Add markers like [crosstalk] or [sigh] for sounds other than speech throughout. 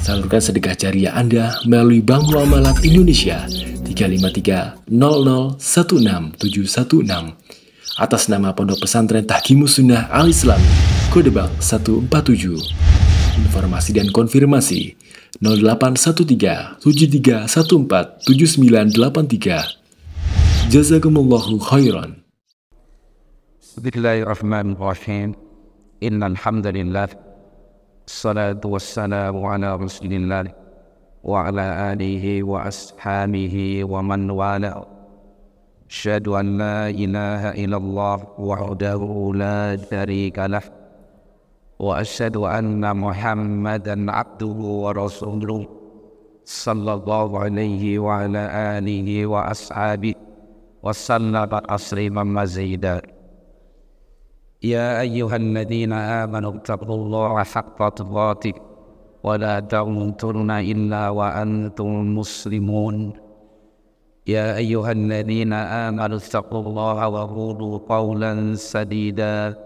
Salurkan sedekah jariah Anda melalui Bank Muamalat Indonesia 353 0016716 atas nama Pondok Pesantren Tahkimus Sunnah Al Islam kode bank 147. Informasi dan konfirmasi 0813-7314-7983. Jazakumullahu khairan. Bismillahirrahmanirrahim. Innalhamdulillah. الصلاة والسلام على رسول الله وعلى آله وأصحابه ومن والاه أشهد أن لا إله إلا الله وحده لا شريك له وأشهد أن محمدا عبده ورسوله صلى الله عليه وعلى آله وأصحابه وسلم تسليما مزيدا يا أيها الذين آمنوا اتقوا الله حق تقاته ولا تموتن إلا وأنتم مسلمون يا أيها الذين آمنوا اتقوا الله وقولوا قولا سديدا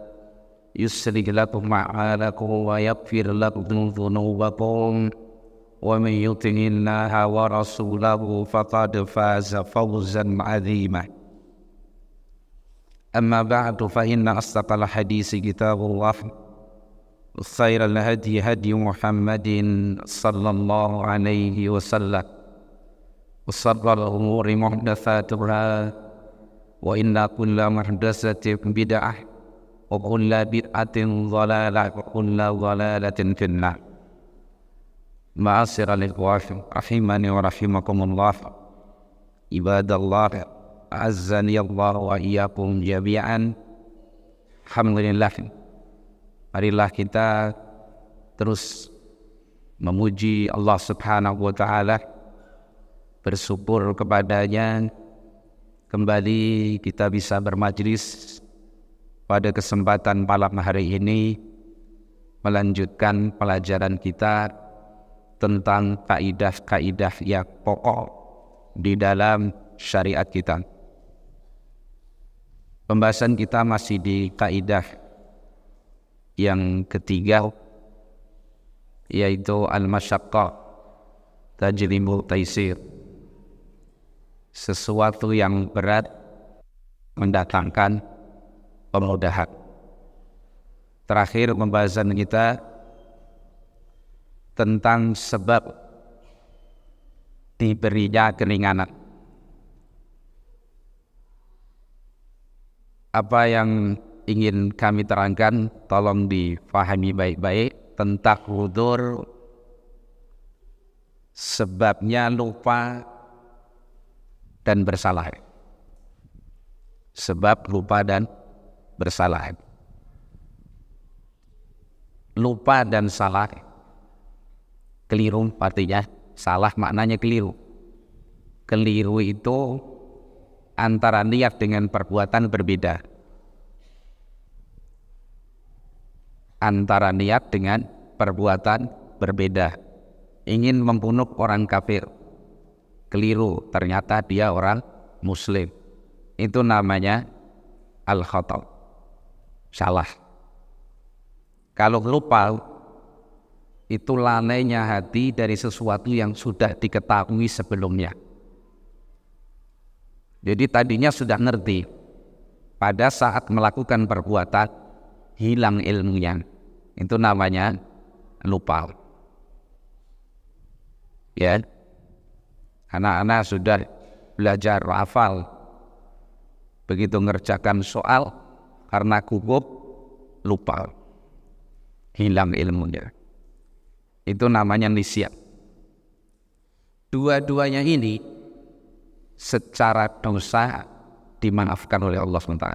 يسرق لكم أعمالكم ويغفر لكم ذنوبكم ومن يطع الله ورسوله فقد فاز فوزا عظيما أما بعد فإن أصدق الحديث كتاب الله خير الهدي هدي محمد صلى الله عليه وسلم وصر الأمور محدثاتها وإن كل محدثة بدعة وكل بدعة ضلالة وكل ضلالة في النار معاصر الإخوة رحمني ورحمكم الله عباد الله Azani Allah wa iyyakum jami'an. Alhamdulillah. Marilah kita terus memuji Allah Subhanahu wa taala, bersyukur kepadanya. Kembali kita bisa bermajlis pada kesempatan malam hari ini melanjutkan pelajaran kita tentang kaidah-kaidah yang pokok di dalam syariat kita. Pembahasan kita masih di kaidah yang ketiga yaitu al masyaqqah tajrimul taisir. Sesuatu yang berat mendatangkan kemudahan. Terakhir pembahasan kita tentang sebab diberinya keringanan apa yang ingin kami terangkan tolong difahami baik-baik tentang hudur sebabnya lupa dan bersalah sebab lupa dan bersalah lupa dan salah keliru artinya salah maknanya keliru keliru itu antara niat dengan perbuatan berbeda. Antara niat dengan perbuatan berbeda. Ingin membunuh orang kafir. Keliru, ternyata dia orang muslim. Itu namanya al khotol Salah. Kalau lupa itu lalainya hati dari sesuatu yang sudah diketahui sebelumnya jadi tadinya sudah ngerti. Pada saat melakukan perbuatan hilang ilmunya. Itu namanya lupa. Ya. Anak-anak sudah belajar hafal. Begitu ngerjakan soal karena gugup lupa. Hilang ilmunya. Itu namanya nisyan. Dua-duanya ini secara dosa dimaafkan oleh Allah SWT.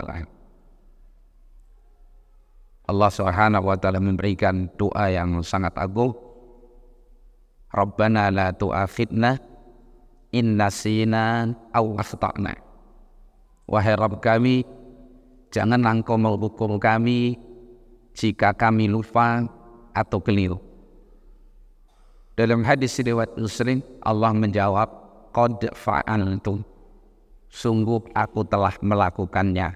Allah Subhanahu wa taala memberikan doa yang sangat agung. Rabbana la tu'akhidna in nasina aw akhtana. Wahai Rabb kami, jangan engkau menghukum kami jika kami lupa atau keliru. Dalam hadis riwayat Muslim, Allah menjawab, qad fa'altum. Sungguh aku telah melakukannya.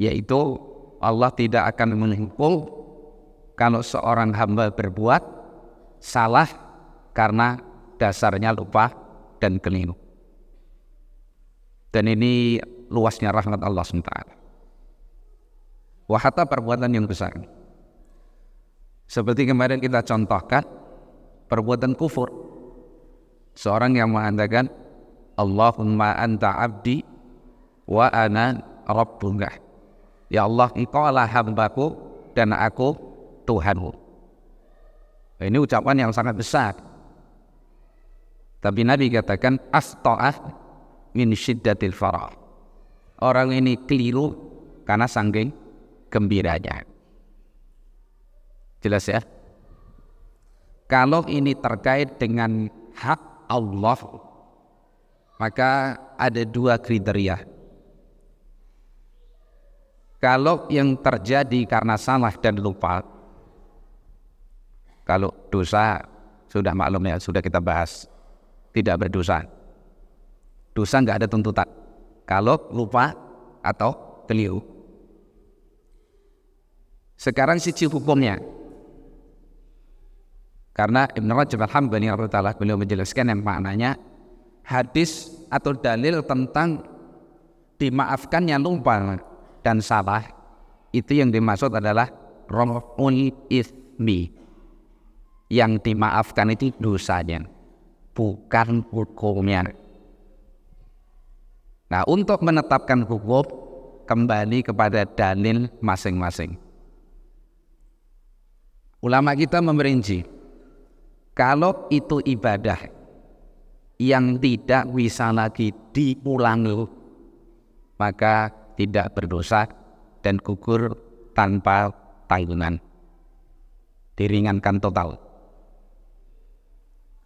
Yaitu Allah tidak akan menghukum kalau seorang hamba berbuat salah karena dasarnya lupa dan keliru. Dan ini luasnya rahmat Allah SWT. Wahata perbuatan yang besar. Seperti kemarin kita contohkan, perbuatan kufur. Seorang yang mengandalkan Allahumma anta abdi wa ana rabbuka. Ya Allah, engkau lah hambaku dan aku Tuhanmu. Ini ucapan yang sangat besar. Tapi Nabi katakan asta'ah min syiddatil farah. Orang ini keliru karena sangking gembiranya. Jelas ya? Kalau ini terkait dengan hak Allah maka ada dua kriteria. Kalau yang terjadi karena salah dan lupa, kalau dosa sudah maklum ya sudah kita bahas, tidak berdosa. Dosa nggak ada tuntutan. Kalau lupa atau keliru. Sekarang sisi hukumnya, karena Ibn Rajab al-Hambali beliau menjelaskan yang maknanya hadis atau dalil tentang dimaafkannya lupa dan salah itu yang dimaksud adalah rohul ismi yang dimaafkan itu dosanya bukan hukumnya nah untuk menetapkan hukum kembali kepada dalil masing-masing ulama kita memerinci kalau itu ibadah yang tidak bisa lagi diulangi maka tidak berdosa dan gugur tanpa tanggungan diringankan total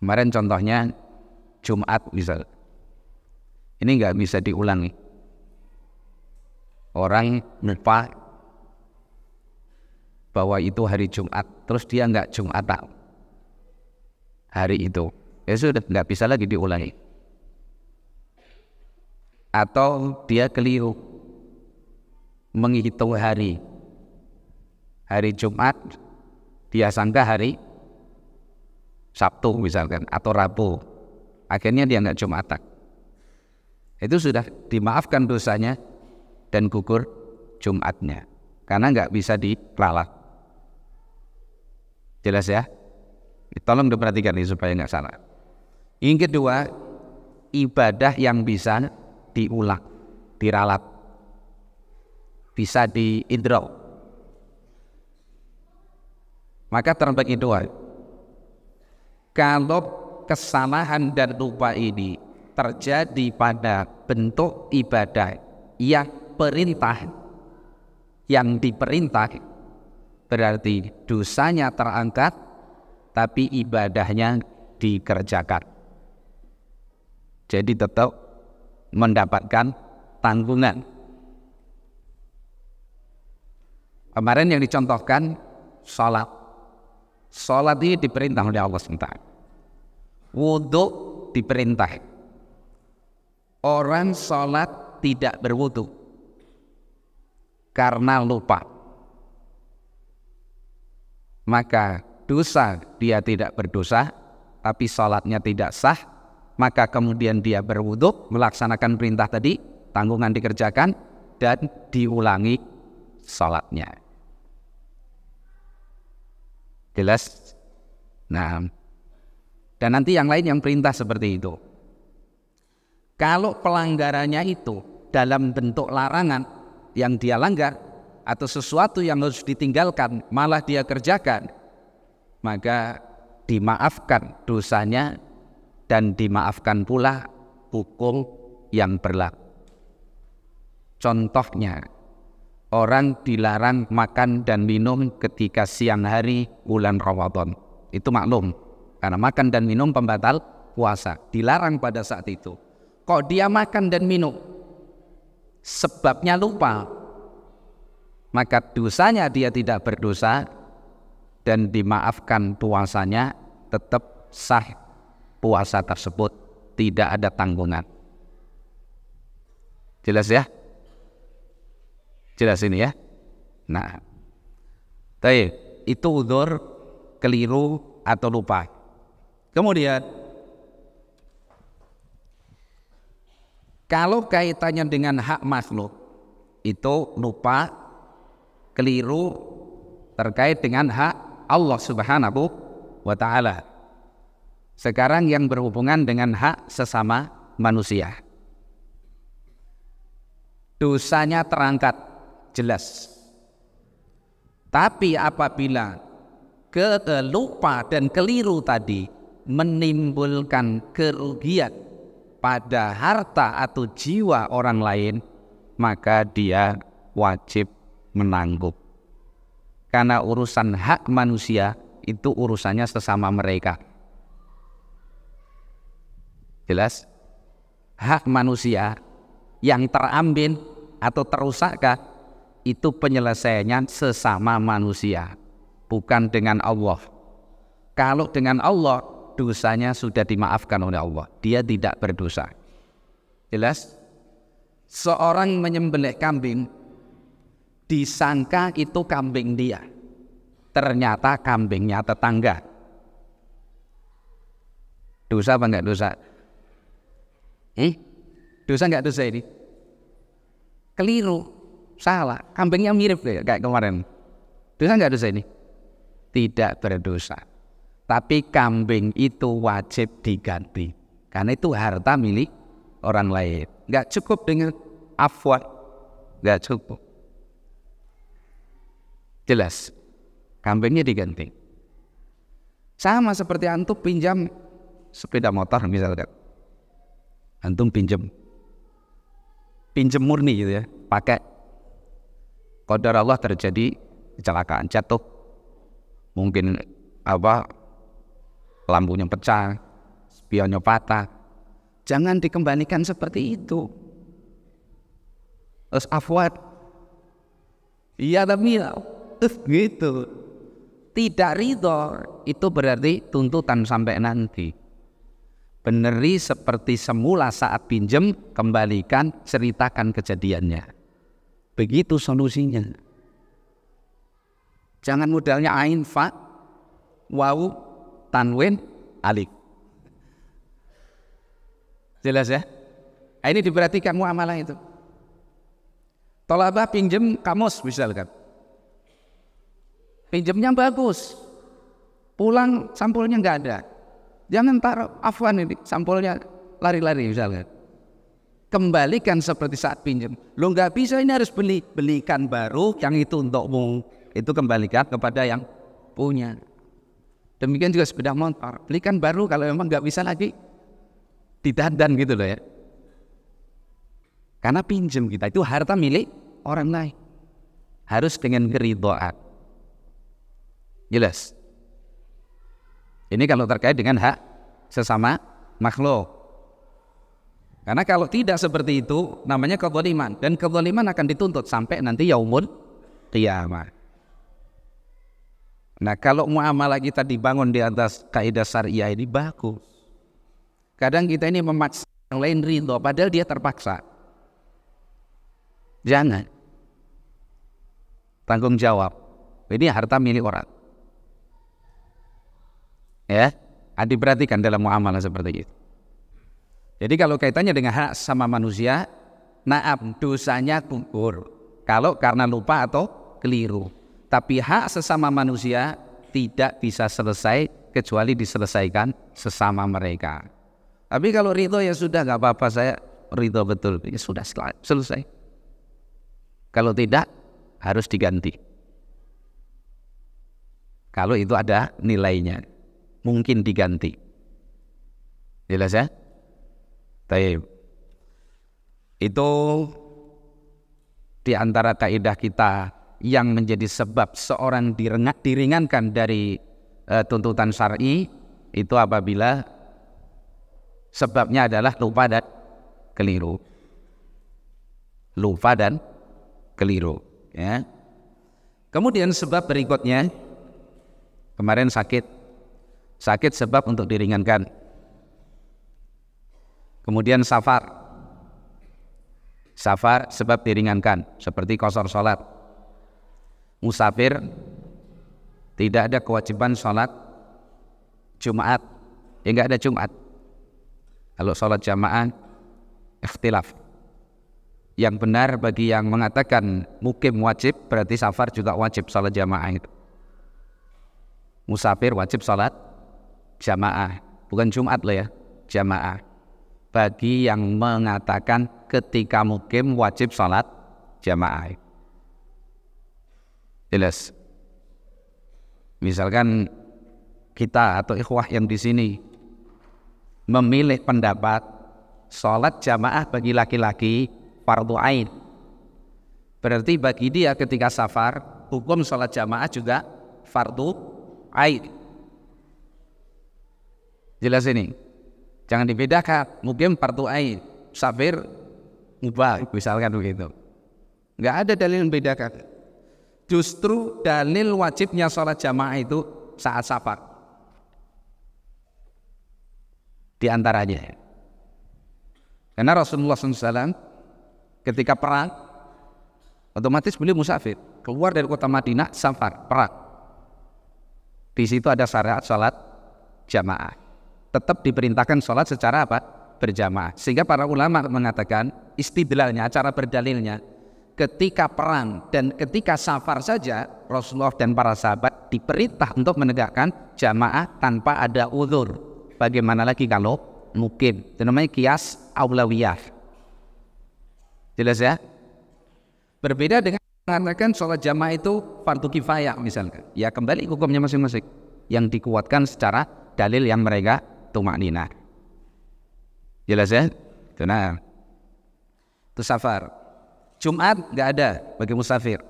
kemarin contohnya Jumat misal ini nggak bisa diulangi orang lupa bahwa itu hari Jumat terus dia nggak Jumat hari itu ya sudah nggak bisa lagi diulangi atau dia keliru menghitung hari hari Jumat dia sangka hari Sabtu misalkan atau Rabu akhirnya dia nggak Jumatan itu sudah dimaafkan dosanya dan gugur Jumatnya karena nggak bisa diralat jelas ya tolong diperhatikan ini supaya nggak salah yang kedua, ibadah yang bisa diulang, diralat, bisa diindro. Maka terbagi dua. Kalau kesalahan dan lupa ini terjadi pada bentuk ibadah yang perintah yang diperintah berarti dosanya terangkat tapi ibadahnya dikerjakan. Jadi tetap mendapatkan tanggungan. Kemarin yang dicontohkan sholat. Sholat ini diperintah oleh Allah SWT. Wudhu diperintah. Orang sholat tidak berwudhu karena lupa. Maka dosa dia tidak berdosa, tapi sholatnya tidak sah maka kemudian dia berwuduk melaksanakan perintah tadi, tanggungan dikerjakan, dan diulangi sholatnya. Jelas? Nah, dan nanti yang lain yang perintah seperti itu. Kalau pelanggarannya itu dalam bentuk larangan yang dia langgar atau sesuatu yang harus ditinggalkan malah dia kerjakan, maka dimaafkan dosanya dan dimaafkan pula hukum yang berlaku. Contohnya, orang dilarang makan dan minum ketika siang hari bulan Ramadan. Itu maklum, karena makan dan minum pembatal puasa, dilarang pada saat itu. Kok dia makan dan minum? Sebabnya lupa. Maka dosanya dia tidak berdosa dan dimaafkan puasanya tetap sah puasa tersebut tidak ada tanggungan. Jelas ya? Jelas ini ya? Nah, tapi itu udur, keliru, atau lupa. Kemudian, kalau kaitannya dengan hak makhluk, itu lupa, keliru, terkait dengan hak Allah Subhanahu wa Ta'ala. Sekarang yang berhubungan dengan hak sesama manusia. Dosanya terangkat, jelas. Tapi apabila kelupa dan keliru tadi menimbulkan kerugian pada harta atau jiwa orang lain, maka dia wajib menanggung Karena urusan hak manusia itu urusannya sesama mereka Jelas? Hak manusia yang terambil atau terusakkah itu penyelesaiannya sesama manusia, bukan dengan Allah. Kalau dengan Allah, dosanya sudah dimaafkan oleh Allah. Dia tidak berdosa. Jelas? Seorang menyembelih kambing disangka itu kambing dia. Ternyata kambingnya tetangga. Dosa apa enggak dosa? Eh? Dosa nggak dosa ini? Keliru, salah. Kambingnya mirip kayak kemarin. Dosa nggak dosa ini? Tidak berdosa. Tapi kambing itu wajib diganti. Karena itu harta milik orang lain. Nggak cukup dengan afwan. Nggak cukup. Jelas. Kambingnya diganti. Sama seperti antum pinjam sepeda motor misalnya antum pinjem pinjem murni gitu ya pakai kodar Allah terjadi kecelakaan jatuh mungkin apa lampunya pecah spionnya patah jangan dikembalikan seperti itu terus afwat iya tapi eh, gitu tidak ridho itu berarti tuntutan sampai nanti beneri seperti semula saat pinjem, kembalikan, ceritakan kejadiannya. Begitu solusinya. Jangan modalnya ain fa, wau tanwin, alif. Jelas ya? Nah, ini diperhatikan muamalah itu. Tolabah pinjem kamus misalkan. Pinjamnya bagus. Pulang sampulnya nggak ada Jangan taruh afwan ini sampulnya lari-lari misalnya. Kan. Kembalikan seperti saat pinjam. Lo nggak bisa ini harus beli belikan baru yang itu untukmu. Itu kembalikan kepada yang punya. Demikian juga sepeda motor. Belikan baru kalau memang nggak bisa lagi ditahan gitu loh ya. Karena pinjam kita itu harta milik orang lain. Harus dengan keridoan. Jelas? Ini kalau terkait dengan hak sesama makhluk. Karena kalau tidak seperti itu namanya kezaliman dan kezaliman akan dituntut sampai nanti yaumul kiamat. Nah, kalau muamalah kita dibangun di atas kaidah syariah ini bagus. Kadang kita ini memaksa yang lain rindu, padahal dia terpaksa. Jangan. Tanggung jawab. Ini harta milik orang. Ya, diperhatikan dalam muamalah seperti itu. Jadi kalau kaitannya dengan hak sama manusia, naab dosanya gugur. Kalau karena lupa atau keliru. Tapi hak sesama manusia tidak bisa selesai kecuali diselesaikan sesama mereka. Tapi kalau Rito ya sudah nggak apa-apa saya Rito betul ya sudah selesai. Kalau tidak harus diganti. Kalau itu ada nilainya mungkin diganti. Jelas ya? Taib. Itu di antara kaidah kita yang menjadi sebab seorang direngat, diringankan dari uh, tuntutan syar'i itu apabila sebabnya adalah lupa dan keliru. Lupa dan keliru, ya. Kemudian sebab berikutnya kemarin sakit Sakit sebab untuk diringankan. Kemudian safar. Safar sebab diringankan, seperti kosor sholat. Musafir tidak ada kewajiban sholat Jumat, ya enggak ada Jumat. Kalau sholat jamaah, ikhtilaf. Yang benar bagi yang mengatakan mukim wajib, berarti safar juga wajib sholat jamaah itu. Musafir wajib sholat jamaah, bukan Jumat lah ya, jamaah. Bagi yang mengatakan ketika mukim wajib sholat jamaah. Jelas. Misalkan kita atau ikhwah yang di sini memilih pendapat sholat jamaah bagi laki-laki fardu ain. Berarti bagi dia ketika safar hukum sholat jamaah juga fardu ain. Jelas ini. Jangan dibedakan. Mungkin partu ain, safir, mubah, misalkan begitu. Enggak ada dalil membedakan. Justru dalil wajibnya sholat jamaah itu saat safar. Di antaranya. Karena Rasulullah SAW ketika perang, otomatis beliau musafir. Keluar dari kota Madinah, safar, perang. Di situ ada syariat sholat jamaah tetap diperintahkan sholat secara apa? Berjamaah. Sehingga para ulama mengatakan istidlalnya, cara berdalilnya, ketika perang dan ketika safar saja Rasulullah dan para sahabat diperintah untuk menegakkan jamaah tanpa ada uzur. Bagaimana lagi kalau mukim? Itu namanya kias awlawiyah Jelas ya? Berbeda dengan mengatakan sholat jamaah itu fardu kifayah misalkan. Ya kembali hukumnya masing-masing yang dikuatkan secara dalil yang mereka tumaknina. Jelas ya? Itu nah. Itu safar. Jumat nggak ada bagi musafir.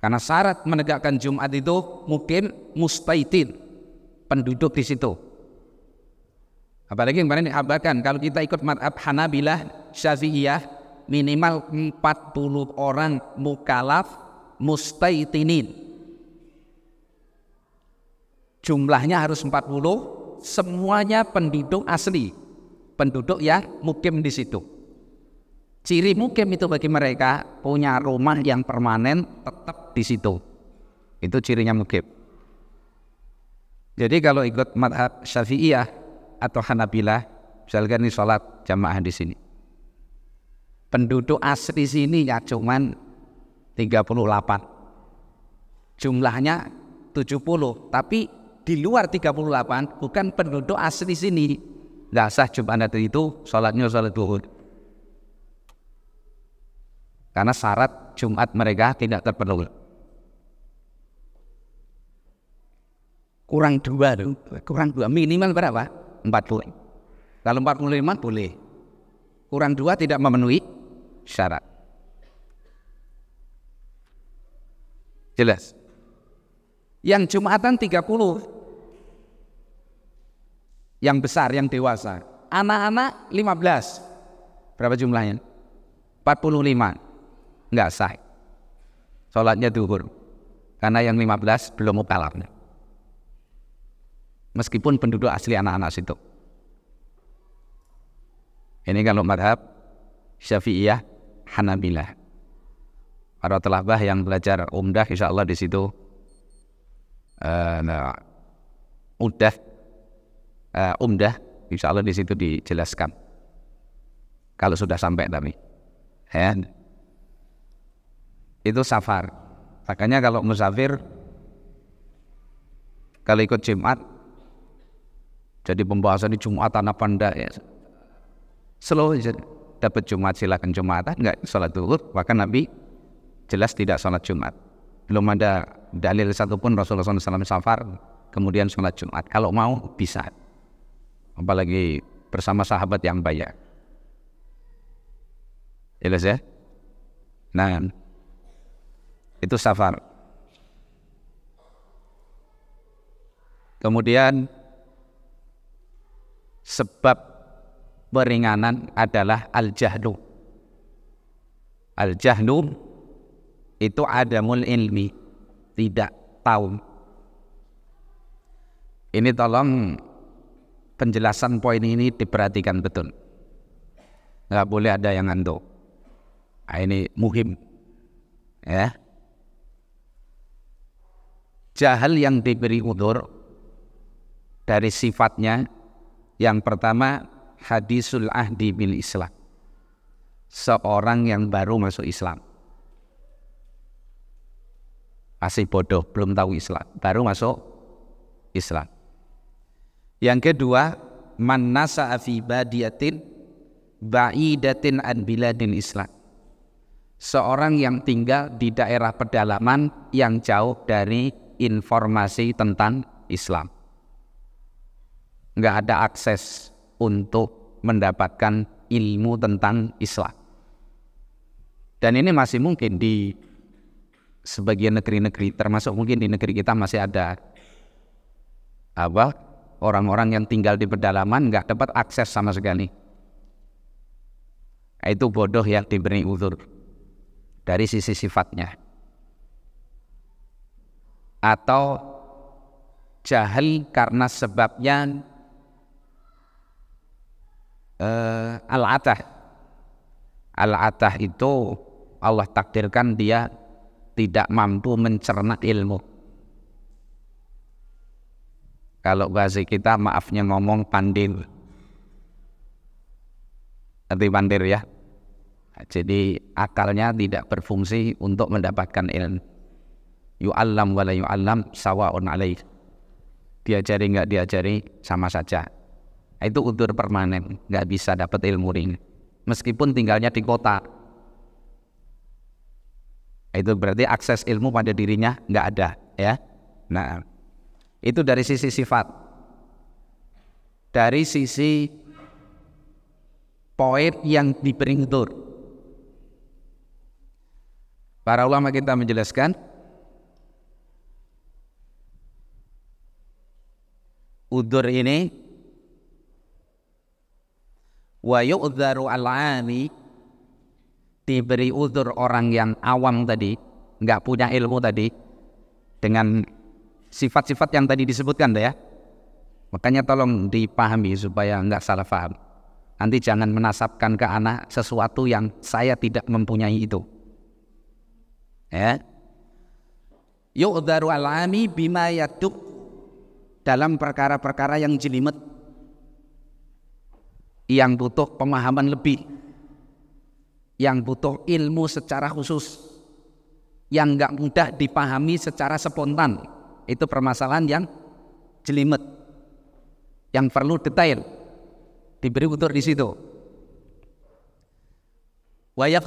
Karena syarat menegakkan Jumat itu mungkin mustaitin, penduduk di situ. Apalagi yang kemarin diabarkan, kalau kita ikut madhab Hanabilah, Syafi'iyah, minimal 40 orang mukalaf mustaitinin. Jumlahnya harus 40 semuanya penduduk asli, penduduk ya mukim di situ. Ciri mukim itu bagi mereka punya rumah yang permanen tetap di situ. Itu cirinya mukim. Jadi kalau ikut madhab syafi'iyah atau hanabilah, misalkan ini sholat jamaah di sini. Penduduk asli sini ya cuman 38. Jumlahnya 70, tapi di luar 38 bukan penduduk asli sini. Nggak sah Jumat Nabi itu sholatnya sholat duhur. Karena syarat Jumat mereka tidak terpenuhi. Kurang dua, kurang dua minimal berapa? empat 40. Kalau empat puluh lima boleh. Kurang dua tidak memenuhi syarat. Jelas. Yang Jumatan 30. Yang besar, yang dewasa. Anak-anak 15. Berapa jumlahnya? 45. Enggak sah. Sholatnya duhur. Karena yang 15 belum mukalafnya. Meskipun penduduk asli anak-anak situ. Ini kalau madhab Syafi'iyah Hanabilah. Para telabah yang belajar umdah insya Allah di situ Eh, nah, udah uh, umdah insya Allah di situ dijelaskan kalau sudah sampai tadi ya itu safar makanya kalau musafir kalau ikut Jumat jadi pembahasan di jumat tanah panda ya slow dapat Jumat silakan Jumatan nggak? sholat duhur bahkan Nabi jelas tidak sholat Jumat belum ada dalil satu pun Rasulullah SAW safar kemudian sholat Jumat. Kalau mau bisa, apalagi bersama sahabat yang banyak. Jelas ya, ya? Nah, itu safar. Kemudian sebab peringanan adalah al-jahlu. Al-jahlu itu adamul ilmi, tidak tahu. Ini tolong penjelasan poin ini diperhatikan betul. Nggak boleh ada yang ngantuk. Nah, ini muhim. Ya. Jahal yang diberi udur dari sifatnya yang pertama hadisul ahdi bil Islam. Seorang yang baru masuk Islam masih bodoh, belum tahu Islam, baru masuk Islam. Yang kedua, man nasa'a fi badiyatin ba'idatin an biladin Islam. Seorang yang tinggal di daerah pedalaman yang jauh dari informasi tentang Islam. Nggak ada akses untuk mendapatkan ilmu tentang Islam. Dan ini masih mungkin di sebagian negeri-negeri termasuk mungkin di negeri kita masih ada apa orang-orang yang tinggal di pedalaman nggak dapat akses sama sekali nah, itu bodoh yang diberi uzur dari sisi sifatnya atau jahil karena sebabnya uh, al-atah al-atah itu Allah takdirkan dia tidak mampu mencerna ilmu. Kalau bahasa kita maafnya ngomong pandir. Nanti pandir ya. Jadi akalnya tidak berfungsi untuk mendapatkan ilmu. Yu'allam la yu'allam sawa'un alaih. Diajari nggak diajari sama saja. Itu udur permanen, nggak bisa dapat ilmu ring. Meskipun tinggalnya di kota, itu berarti akses ilmu pada dirinya nggak ada, ya. Nah, itu dari sisi sifat. Dari sisi poin yang diberi ngetur. Para ulama kita menjelaskan udur ini wa yu'dharu al-'ami diberi uzur orang yang awam tadi, nggak punya ilmu tadi, dengan sifat-sifat yang tadi disebutkan ya. Makanya tolong dipahami supaya nggak salah paham. Nanti jangan menasabkan ke anak sesuatu yang saya tidak mempunyai itu. Ya. Yu'daru alami bima yaduk dalam perkara-perkara yang jelimet yang butuh pemahaman lebih yang butuh ilmu secara khusus yang nggak mudah dipahami secara spontan itu permasalahan yang jelimet yang perlu detail diberi utur di situ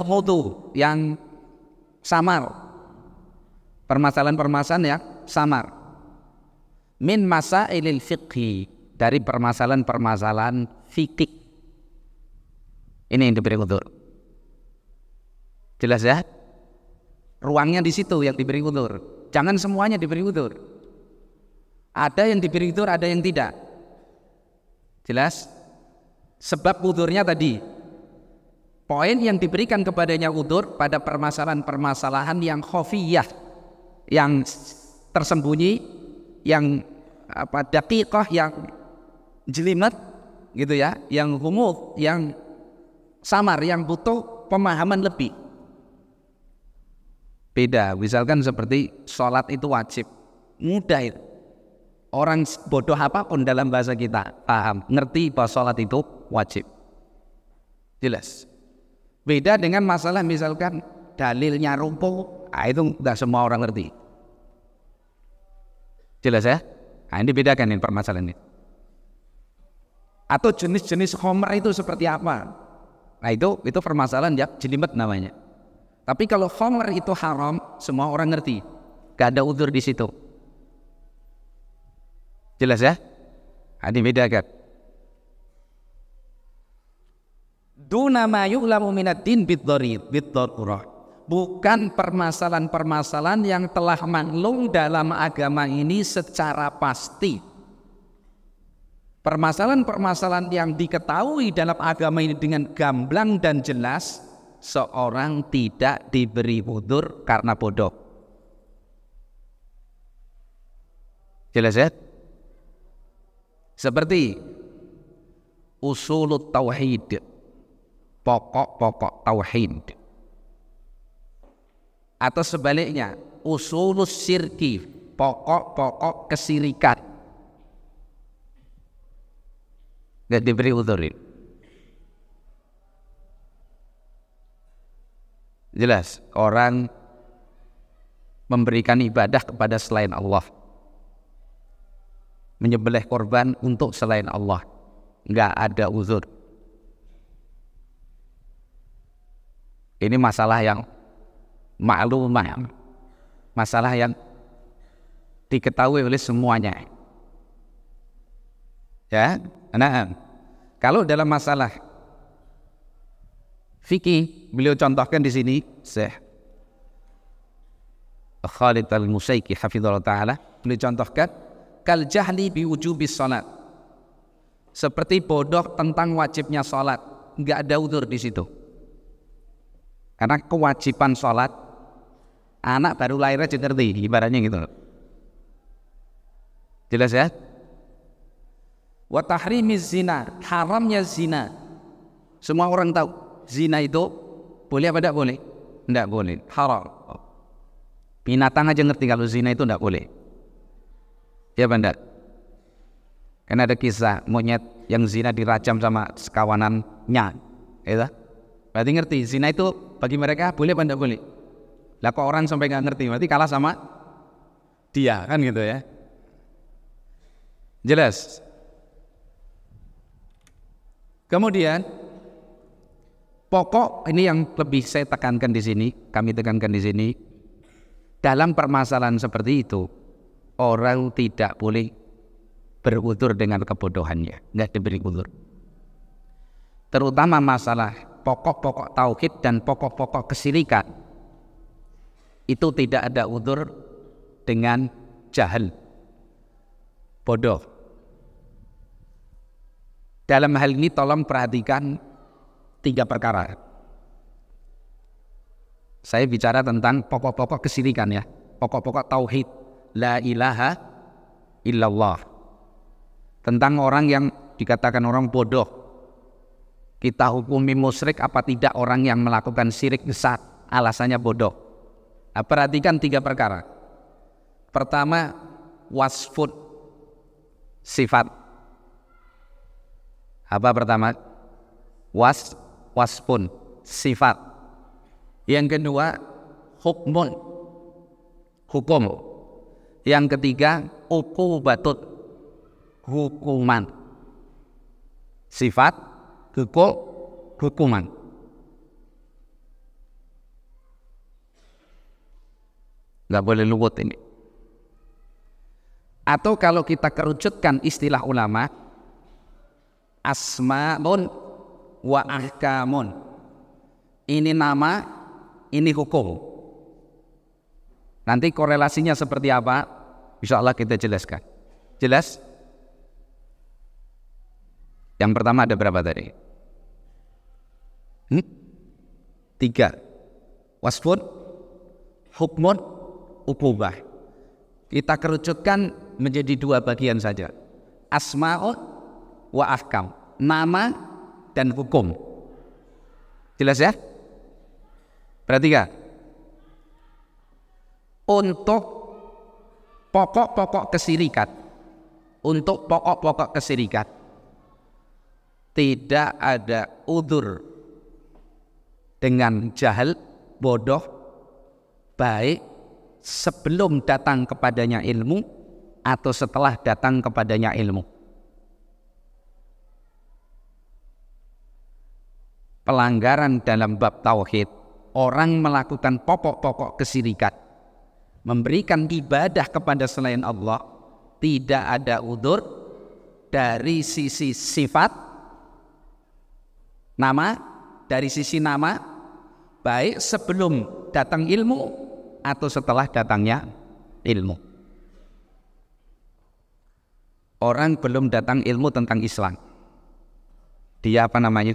mutu yang samar permasalahan-permasalahan ya samar min masa ilil fiqhi dari permasalahan-permasalahan fikih ini yang diberi utur Jelas ya? Ruangnya di situ yang diberi udur. Jangan semuanya diberi udur. Ada yang diberi udur, ada yang tidak. Jelas? Sebab udurnya tadi. Poin yang diberikan kepadanya udur pada permasalahan-permasalahan yang khofiyah, yang tersembunyi, yang apa dakiqah, yang jelimet gitu ya, yang humuf, yang samar, yang butuh pemahaman lebih. Beda, misalkan seperti sholat itu wajib. Mudah itu. Orang bodoh apapun dalam bahasa kita paham, ngerti bahwa sholat itu wajib. Jelas. Beda dengan masalah misalkan dalilnya rumpuh, nah itu tidak semua orang ngerti. Jelas ya? Nah, ini bedakan ini permasalahan ini. Atau jenis-jenis homer itu seperti apa? Nah itu itu permasalahan ya jelimet namanya. Tapi kalau khamr itu haram, semua orang ngerti. Gak ada udur di situ. Jelas ya? Nah, ini beda kan? Duna ma yu'lamu minad din Bukan permasalahan-permasalahan yang telah maklum dalam agama ini secara pasti. Permasalahan-permasalahan yang diketahui dalam agama ini dengan gamblang dan jelas seorang tidak diberi udur karena bodoh. Jelas ya? Seperti usulut tauhid, pokok-pokok tauhid. Atau sebaliknya, usulus syirki, pokok-pokok kesirikan. Gak diberi udurin. Jelas orang memberikan ibadah kepada selain Allah. Menyembelih korban untuk selain Allah. Nggak ada uzur. Ini masalah yang maklum Masalah yang diketahui oleh semuanya. Ya, nah, kalau dalam masalah fikih beliau contohkan di sini Syekh Khalid Al-Musaiki hafizallahu taala beliau contohkan kal jahli bi wujubi salat seperti bodoh tentang wajibnya salat nggak ada udur di situ karena kewajiban salat anak baru lahir aja ngerti ibaratnya gitu jelas ya wa tahrimiz zina haramnya zina semua orang tahu zina itu boleh apa tidak boleh? Tidak boleh, haram. Binatang aja ngerti kalau zina itu tidak boleh. Ya bandar. Karena ada kisah monyet yang zina dirajam sama sekawanannya. Ya, berarti ngerti zina itu bagi mereka boleh apa tidak boleh? Lah kok orang sampai nggak ngerti, berarti kalah sama dia kan gitu ya. Jelas. Kemudian Pokok ini yang lebih saya tekankan di sini, kami tekankan di sini. Dalam permasalahan seperti itu, orang tidak boleh berutur dengan kebodohannya, nggak diberi utur. Terutama masalah pokok-pokok tauhid dan pokok-pokok kesirikan itu tidak ada utur dengan jahil bodoh dalam hal ini tolong perhatikan tiga perkara. Saya bicara tentang pokok-pokok kesirikan ya, pokok-pokok tauhid, la ilaha illallah. Tentang orang yang dikatakan orang bodoh. Kita hukumi musyrik apa tidak orang yang melakukan sirik besar, alasannya bodoh. Nah, perhatikan tiga perkara. Pertama, wasfud sifat. Apa pertama? Was waspun sifat yang kedua hukmun hukum yang ketiga ukubatut hukuman sifat hukum hukuman nggak boleh luput ini atau kalau kita kerucutkan istilah ulama asmaun wa ahkamun. Ini nama, ini hukum. Nanti korelasinya seperti apa? Insya Allah kita jelaskan. Jelas? Yang pertama ada berapa tadi? Hmm? Tiga. Wasfud, hukmun, ukubah. Kita kerucutkan menjadi dua bagian saja. Asma'ul wa ahkam. Nama dan hukum. Jelas ya? Berarti Perhatikan. Untuk pokok-pokok kesirikat. Untuk pokok-pokok kesirikat. Tidak ada udur dengan jahil, bodoh, baik sebelum datang kepadanya ilmu atau setelah datang kepadanya ilmu. pelanggaran dalam bab tauhid, orang melakukan pokok-pokok kesirikan, memberikan ibadah kepada selain Allah, tidak ada udur dari sisi sifat, nama, dari sisi nama, baik sebelum datang ilmu atau setelah datangnya ilmu. Orang belum datang ilmu tentang Islam. Dia apa namanya?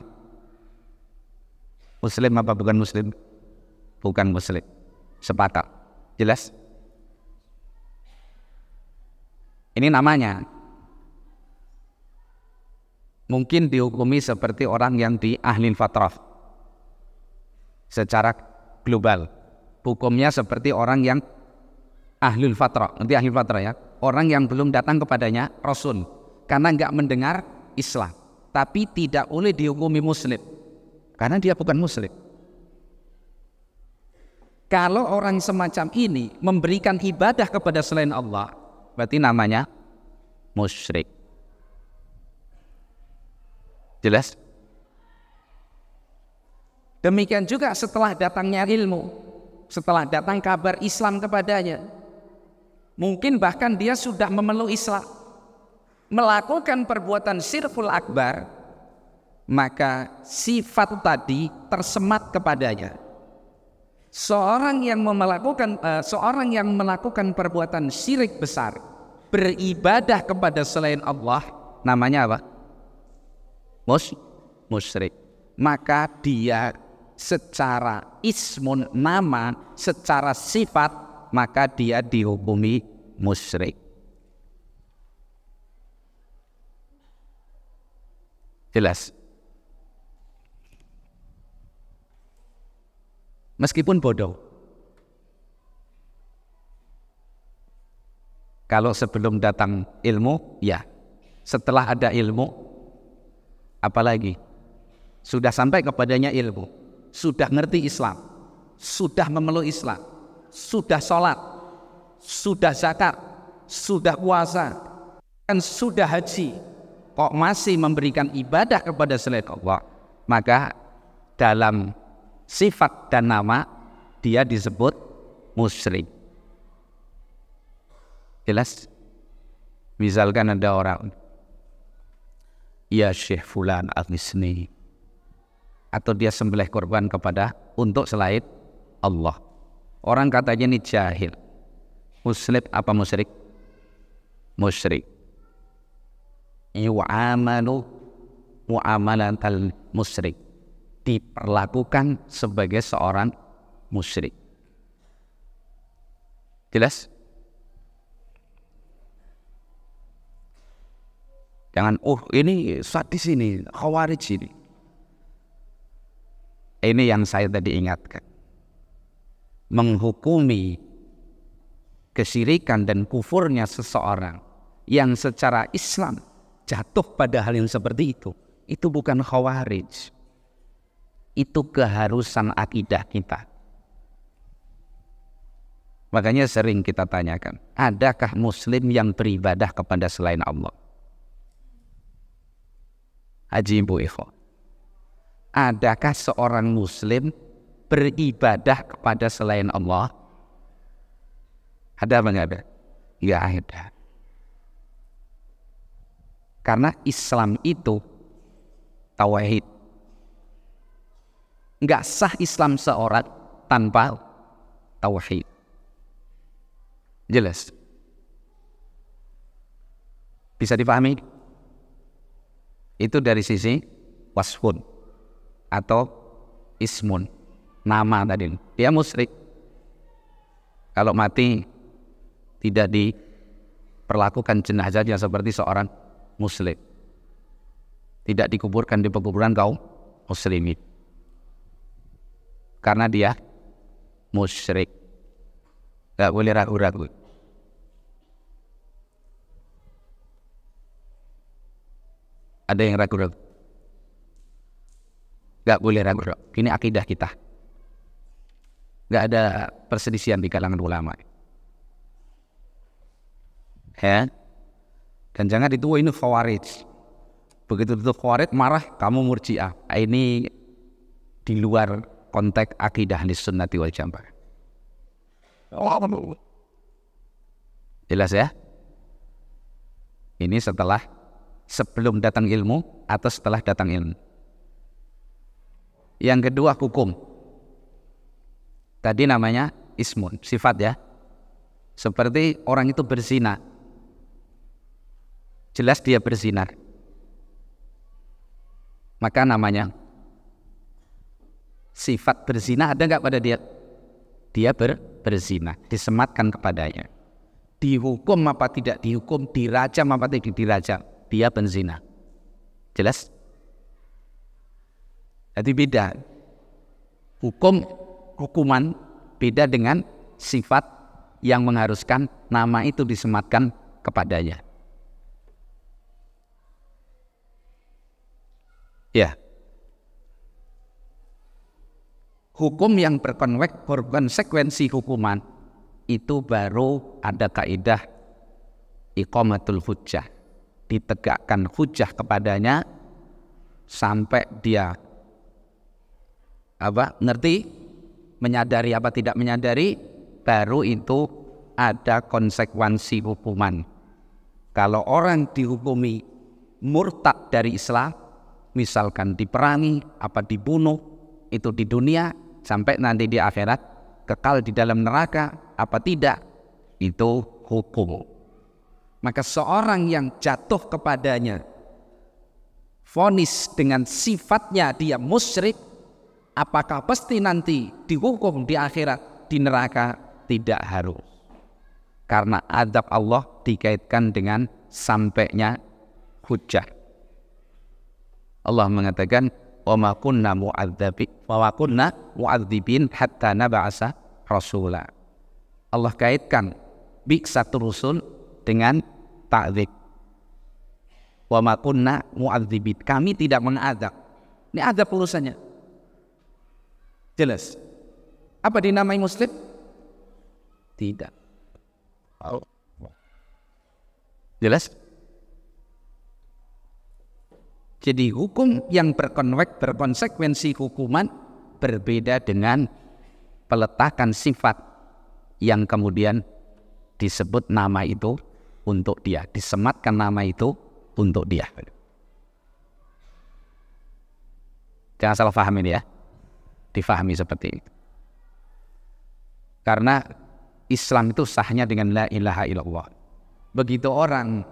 Muslim apa bukan muslim? Bukan muslim. Sepakat. Jelas? Ini namanya. Mungkin dihukumi seperti orang yang di ahlin fatrah. Secara global. Hukumnya seperti orang yang ahlul fatrah. Nanti ahlul fatrah ya. Orang yang belum datang kepadanya Rasul. Karena nggak mendengar Islam. Tapi tidak boleh dihukumi Muslim karena dia bukan muslim. Kalau orang semacam ini memberikan ibadah kepada selain Allah, berarti namanya musyrik. Jelas? Demikian juga setelah datangnya ilmu, setelah datang kabar Islam kepadanya. Mungkin bahkan dia sudah memeluk Islam. Melakukan perbuatan sirful akbar, maka sifat tadi tersemat kepadanya. Seorang yang melakukan uh, eh, seorang yang melakukan perbuatan syirik besar beribadah kepada selain Allah namanya apa? Mus musyrik. Maka dia secara ismun nama, secara sifat maka dia dihukumi musyrik. Jelas. meskipun bodoh. Kalau sebelum datang ilmu, ya. Setelah ada ilmu, apalagi sudah sampai kepadanya ilmu, sudah ngerti Islam, sudah memeluk Islam, sudah sholat, sudah zakat, sudah puasa, dan sudah haji, kok masih memberikan ibadah kepada selain Allah, maka dalam sifat dan nama dia disebut musyrik. Jelas? Misalkan ada orang Ya Syekh Fulan al Atau dia sembelih korban kepada Untuk selain Allah Orang katanya ini jahil Muslim apa musyrik? Musyrik Yu'amalu mu'amalan al-musyrik diperlakukan sebagai seorang musyrik. Jelas? Jangan, oh ini sadis sini khawarij ini. Ini yang saya tadi ingatkan. Menghukumi kesirikan dan kufurnya seseorang yang secara Islam jatuh pada hal yang seperti itu, itu bukan khawarij itu keharusan akidah kita. Makanya sering kita tanyakan, adakah muslim yang beribadah kepada selain Allah? Haji Ibu Ikhwan. Adakah seorang muslim beribadah kepada selain Allah? Ada apa enggak ada? Ya ada. Karena Islam itu tauhid nggak sah Islam seorang tanpa tauhid. Jelas. Bisa dipahami? Itu dari sisi wasfun atau ismun, nama tadi. Dia musyrik. Kalau mati tidak diperlakukan jenazahnya seperti seorang muslim. Tidak dikuburkan di pekuburan kaum muslimin karena dia musyrik. Gak boleh ragu-ragu. Ada yang ragu-ragu? Gak boleh ragu-ragu. Ini akidah kita. Gak ada perselisihan di kalangan ulama. Ya. Dan jangan itu ini khawarij. Begitu itu khawarij marah kamu murjiah. Ini di luar konteks akidah di sunnati wal jamaah. Jelas ya? Ini setelah sebelum datang ilmu atau setelah datang ilmu. Yang kedua hukum. Tadi namanya ismun, sifat ya. Seperti orang itu berzina. Jelas dia berzinar. Maka namanya sifat berzina ada nggak pada dia? Dia ber, berzina, disematkan kepadanya. Dihukum apa tidak dihukum, dirajam apa tidak dirajam, dia berzina. Jelas? Jadi beda. Hukum, hukuman beda dengan sifat yang mengharuskan nama itu disematkan kepadanya. Ya, hukum yang berkonwek, berkonsekuensi hukuman itu baru ada kaidah iqamatul hujjah ditegakkan hujjah kepadanya sampai dia apa ngerti menyadari apa tidak menyadari baru itu ada konsekuensi hukuman kalau orang dihukumi murtad dari Islam misalkan diperangi apa dibunuh itu di dunia sampai nanti di akhirat kekal di dalam neraka apa tidak itu hukum maka seorang yang jatuh kepadanya fonis dengan sifatnya dia musyrik apakah pasti nanti dihukum di akhirat di neraka tidak harus karena adab Allah dikaitkan dengan sampainya hujah Allah mengatakan wa ma kunna mu'adzabi wa ma kunna mu'adzibin hatta nab'asa rasula. Allah kaitkan biksatur rusul dengan ta'dzib. Wa ma kunna mu'adzibin. Kami tidak mengazab. Ini ada lulusannya. Jelas. Apa dinamai muslim? Tidak. Jelas? Jadi hukum yang berkonvek berkonsekuensi hukuman berbeda dengan peletakan sifat yang kemudian disebut nama itu untuk dia, disematkan nama itu untuk dia. Jangan salah paham ini ya. Difahami seperti itu. Karena Islam itu sahnya dengan la ilaha illallah. Begitu orang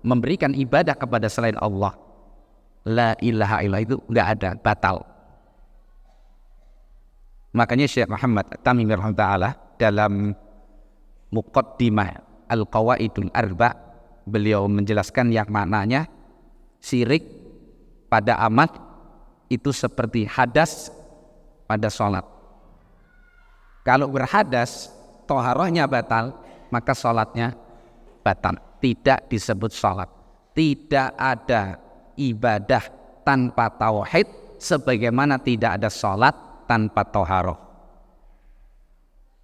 memberikan ibadah kepada selain Allah, la ilaha illallah itu nggak ada batal makanya Syekh Muhammad Tamim taala dalam Muqaddimah Al-Qawaidul Arba beliau menjelaskan yang maknanya Sirik pada amat itu seperti hadas pada sholat kalau berhadas toharohnya batal maka sholatnya batal tidak disebut sholat tidak ada ibadah tanpa tauhid sebagaimana tidak ada sholat tanpa toharoh.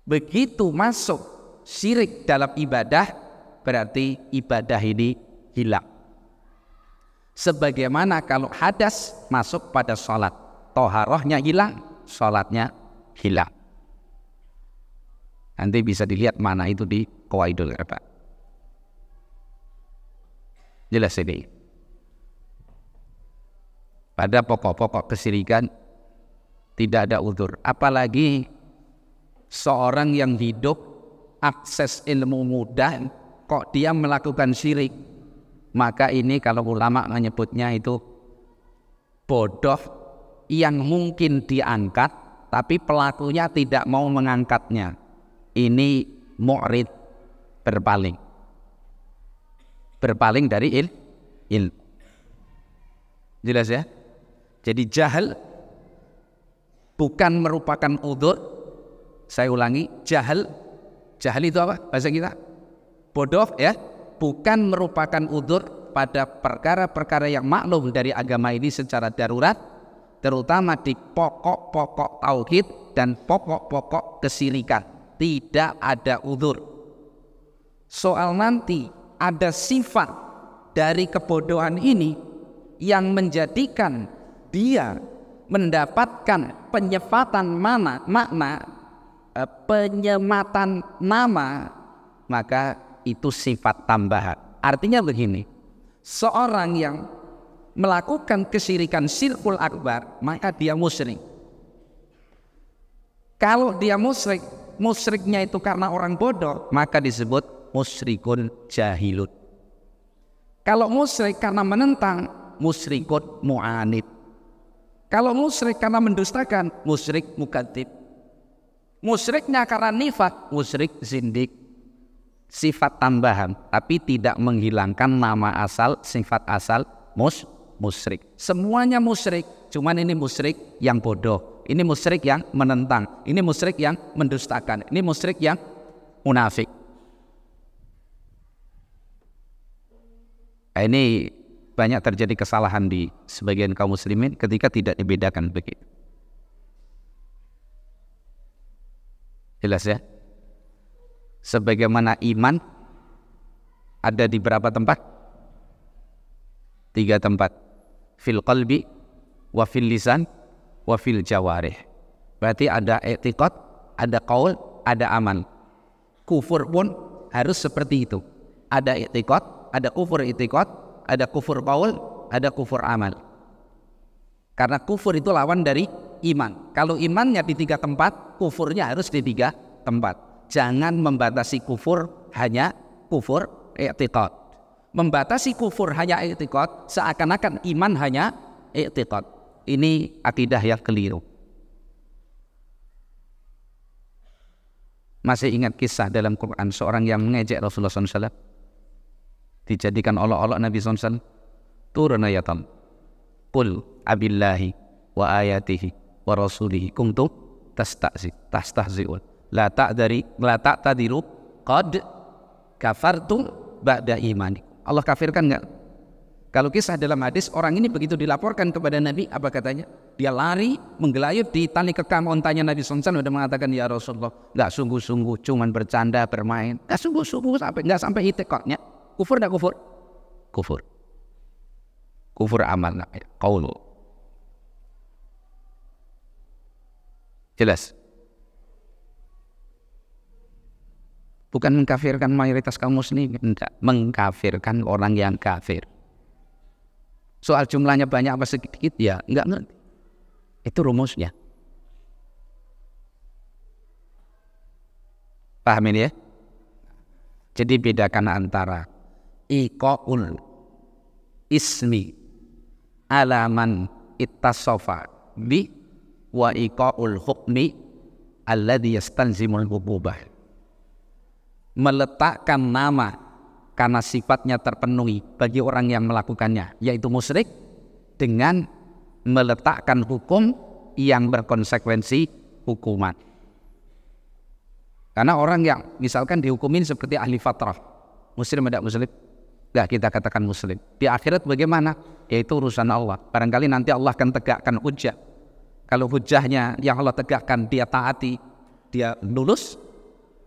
Begitu masuk syirik dalam ibadah berarti ibadah ini hilang. Sebagaimana kalau hadas masuk pada sholat. Toharohnya hilang, sholatnya hilang. Nanti bisa dilihat mana itu di Kawaidul apa. Jelas ini pada pokok-pokok kesirikan tidak ada udur. Apalagi seorang yang hidup akses ilmu mudah kok dia melakukan sirik? Maka ini kalau ulama menyebutnya itu bodoh yang mungkin diangkat tapi pelakunya tidak mau mengangkatnya. Ini mu'rid berpaling. Berpaling dari il, il. Jelas ya? Jadi jahal bukan merupakan udur. Saya ulangi, jahal. Jahal itu apa bahasa kita? Bodoh ya. Bukan merupakan udur pada perkara-perkara yang maklum dari agama ini secara darurat, terutama di pokok-pokok tauhid dan pokok-pokok kesirikan. Tidak ada udur. Soal nanti ada sifat dari kebodohan ini yang menjadikan dia mendapatkan penyepatan mana makna e, penyematan nama maka itu sifat tambahan artinya begini seorang yang melakukan kesirikan sirkul akbar maka dia musyrik kalau dia musyrik musyriknya itu karena orang bodoh maka disebut musyrikun jahilun kalau musyrik karena menentang musyrikun mu'anid kalau musyrik karena mendustakan, musyrik mukatib. Musyriknya karena nifat, musyrik zindik. Sifat tambahan, tapi tidak menghilangkan nama asal, sifat asal mus musyrik. Semuanya musyrik, cuman ini musyrik yang bodoh. Ini musyrik yang menentang, ini musyrik yang mendustakan, ini musyrik yang munafik. Nah, ini banyak terjadi kesalahan di sebagian kaum muslimin ketika tidak dibedakan begitu. Jelas ya? Sebagaimana iman ada di berapa tempat? Tiga tempat. Fil qalbi, wa fil lisan, wa fil jawarih. Berarti ada etikot, ada kaul, ada amal. Kufur pun harus seperti itu. Ada etikot, ada kufur etikot, ada kufur kaul, ada kufur amal. Karena kufur itu lawan dari iman. Kalau imannya di tiga tempat, kufurnya harus di tiga tempat. Jangan membatasi kufur hanya kufur i'tiqad. Membatasi kufur hanya i'tiqad seakan-akan iman hanya i'tiqad. Ini akidah yang keliru. Masih ingat kisah dalam Quran seorang yang mengejek Rasulullah SAW? dijadikan olok-olok Nabi Sonsan turun ayatam pul abillahi wa ayatihi wa rasulihi kuntum tak tastahziun la dari la tadiru qad kafartum ba'da imani Allah kafirkan enggak kalau kisah dalam hadis orang ini begitu dilaporkan kepada Nabi apa katanya dia lari menggelayut di tali kekam ontanya Nabi Sonsan udah mengatakan ya Rasulullah enggak sungguh-sungguh cuman bercanda bermain enggak sungguh-sungguh sampai enggak sampai itikotnya Kufur tidak kufur? Kufur. Kufur amal namanya. Qaul. Jelas. Bukan mengkafirkan mayoritas kaum muslim, enggak. Mengkafirkan orang yang kafir. Soal jumlahnya banyak apa sedikit ya, enggak ngerti. Itu rumusnya. Paham ini ya? Jadi bedakan antara iqaul ismi alaman ittasofa bi wa iqaul hukmi alladhi yastanzimul hububah meletakkan nama karena sifatnya terpenuhi bagi orang yang melakukannya yaitu musyrik dengan meletakkan hukum yang berkonsekuensi hukuman karena orang yang misalkan dihukumin seperti ahli fatrah muslim tidak muslim Gak kita katakan muslim. Di akhirat bagaimana? Yaitu urusan Allah. Barangkali nanti Allah akan tegakkan hujah. Kalau hujahnya yang Allah tegakkan dia taati, dia lulus,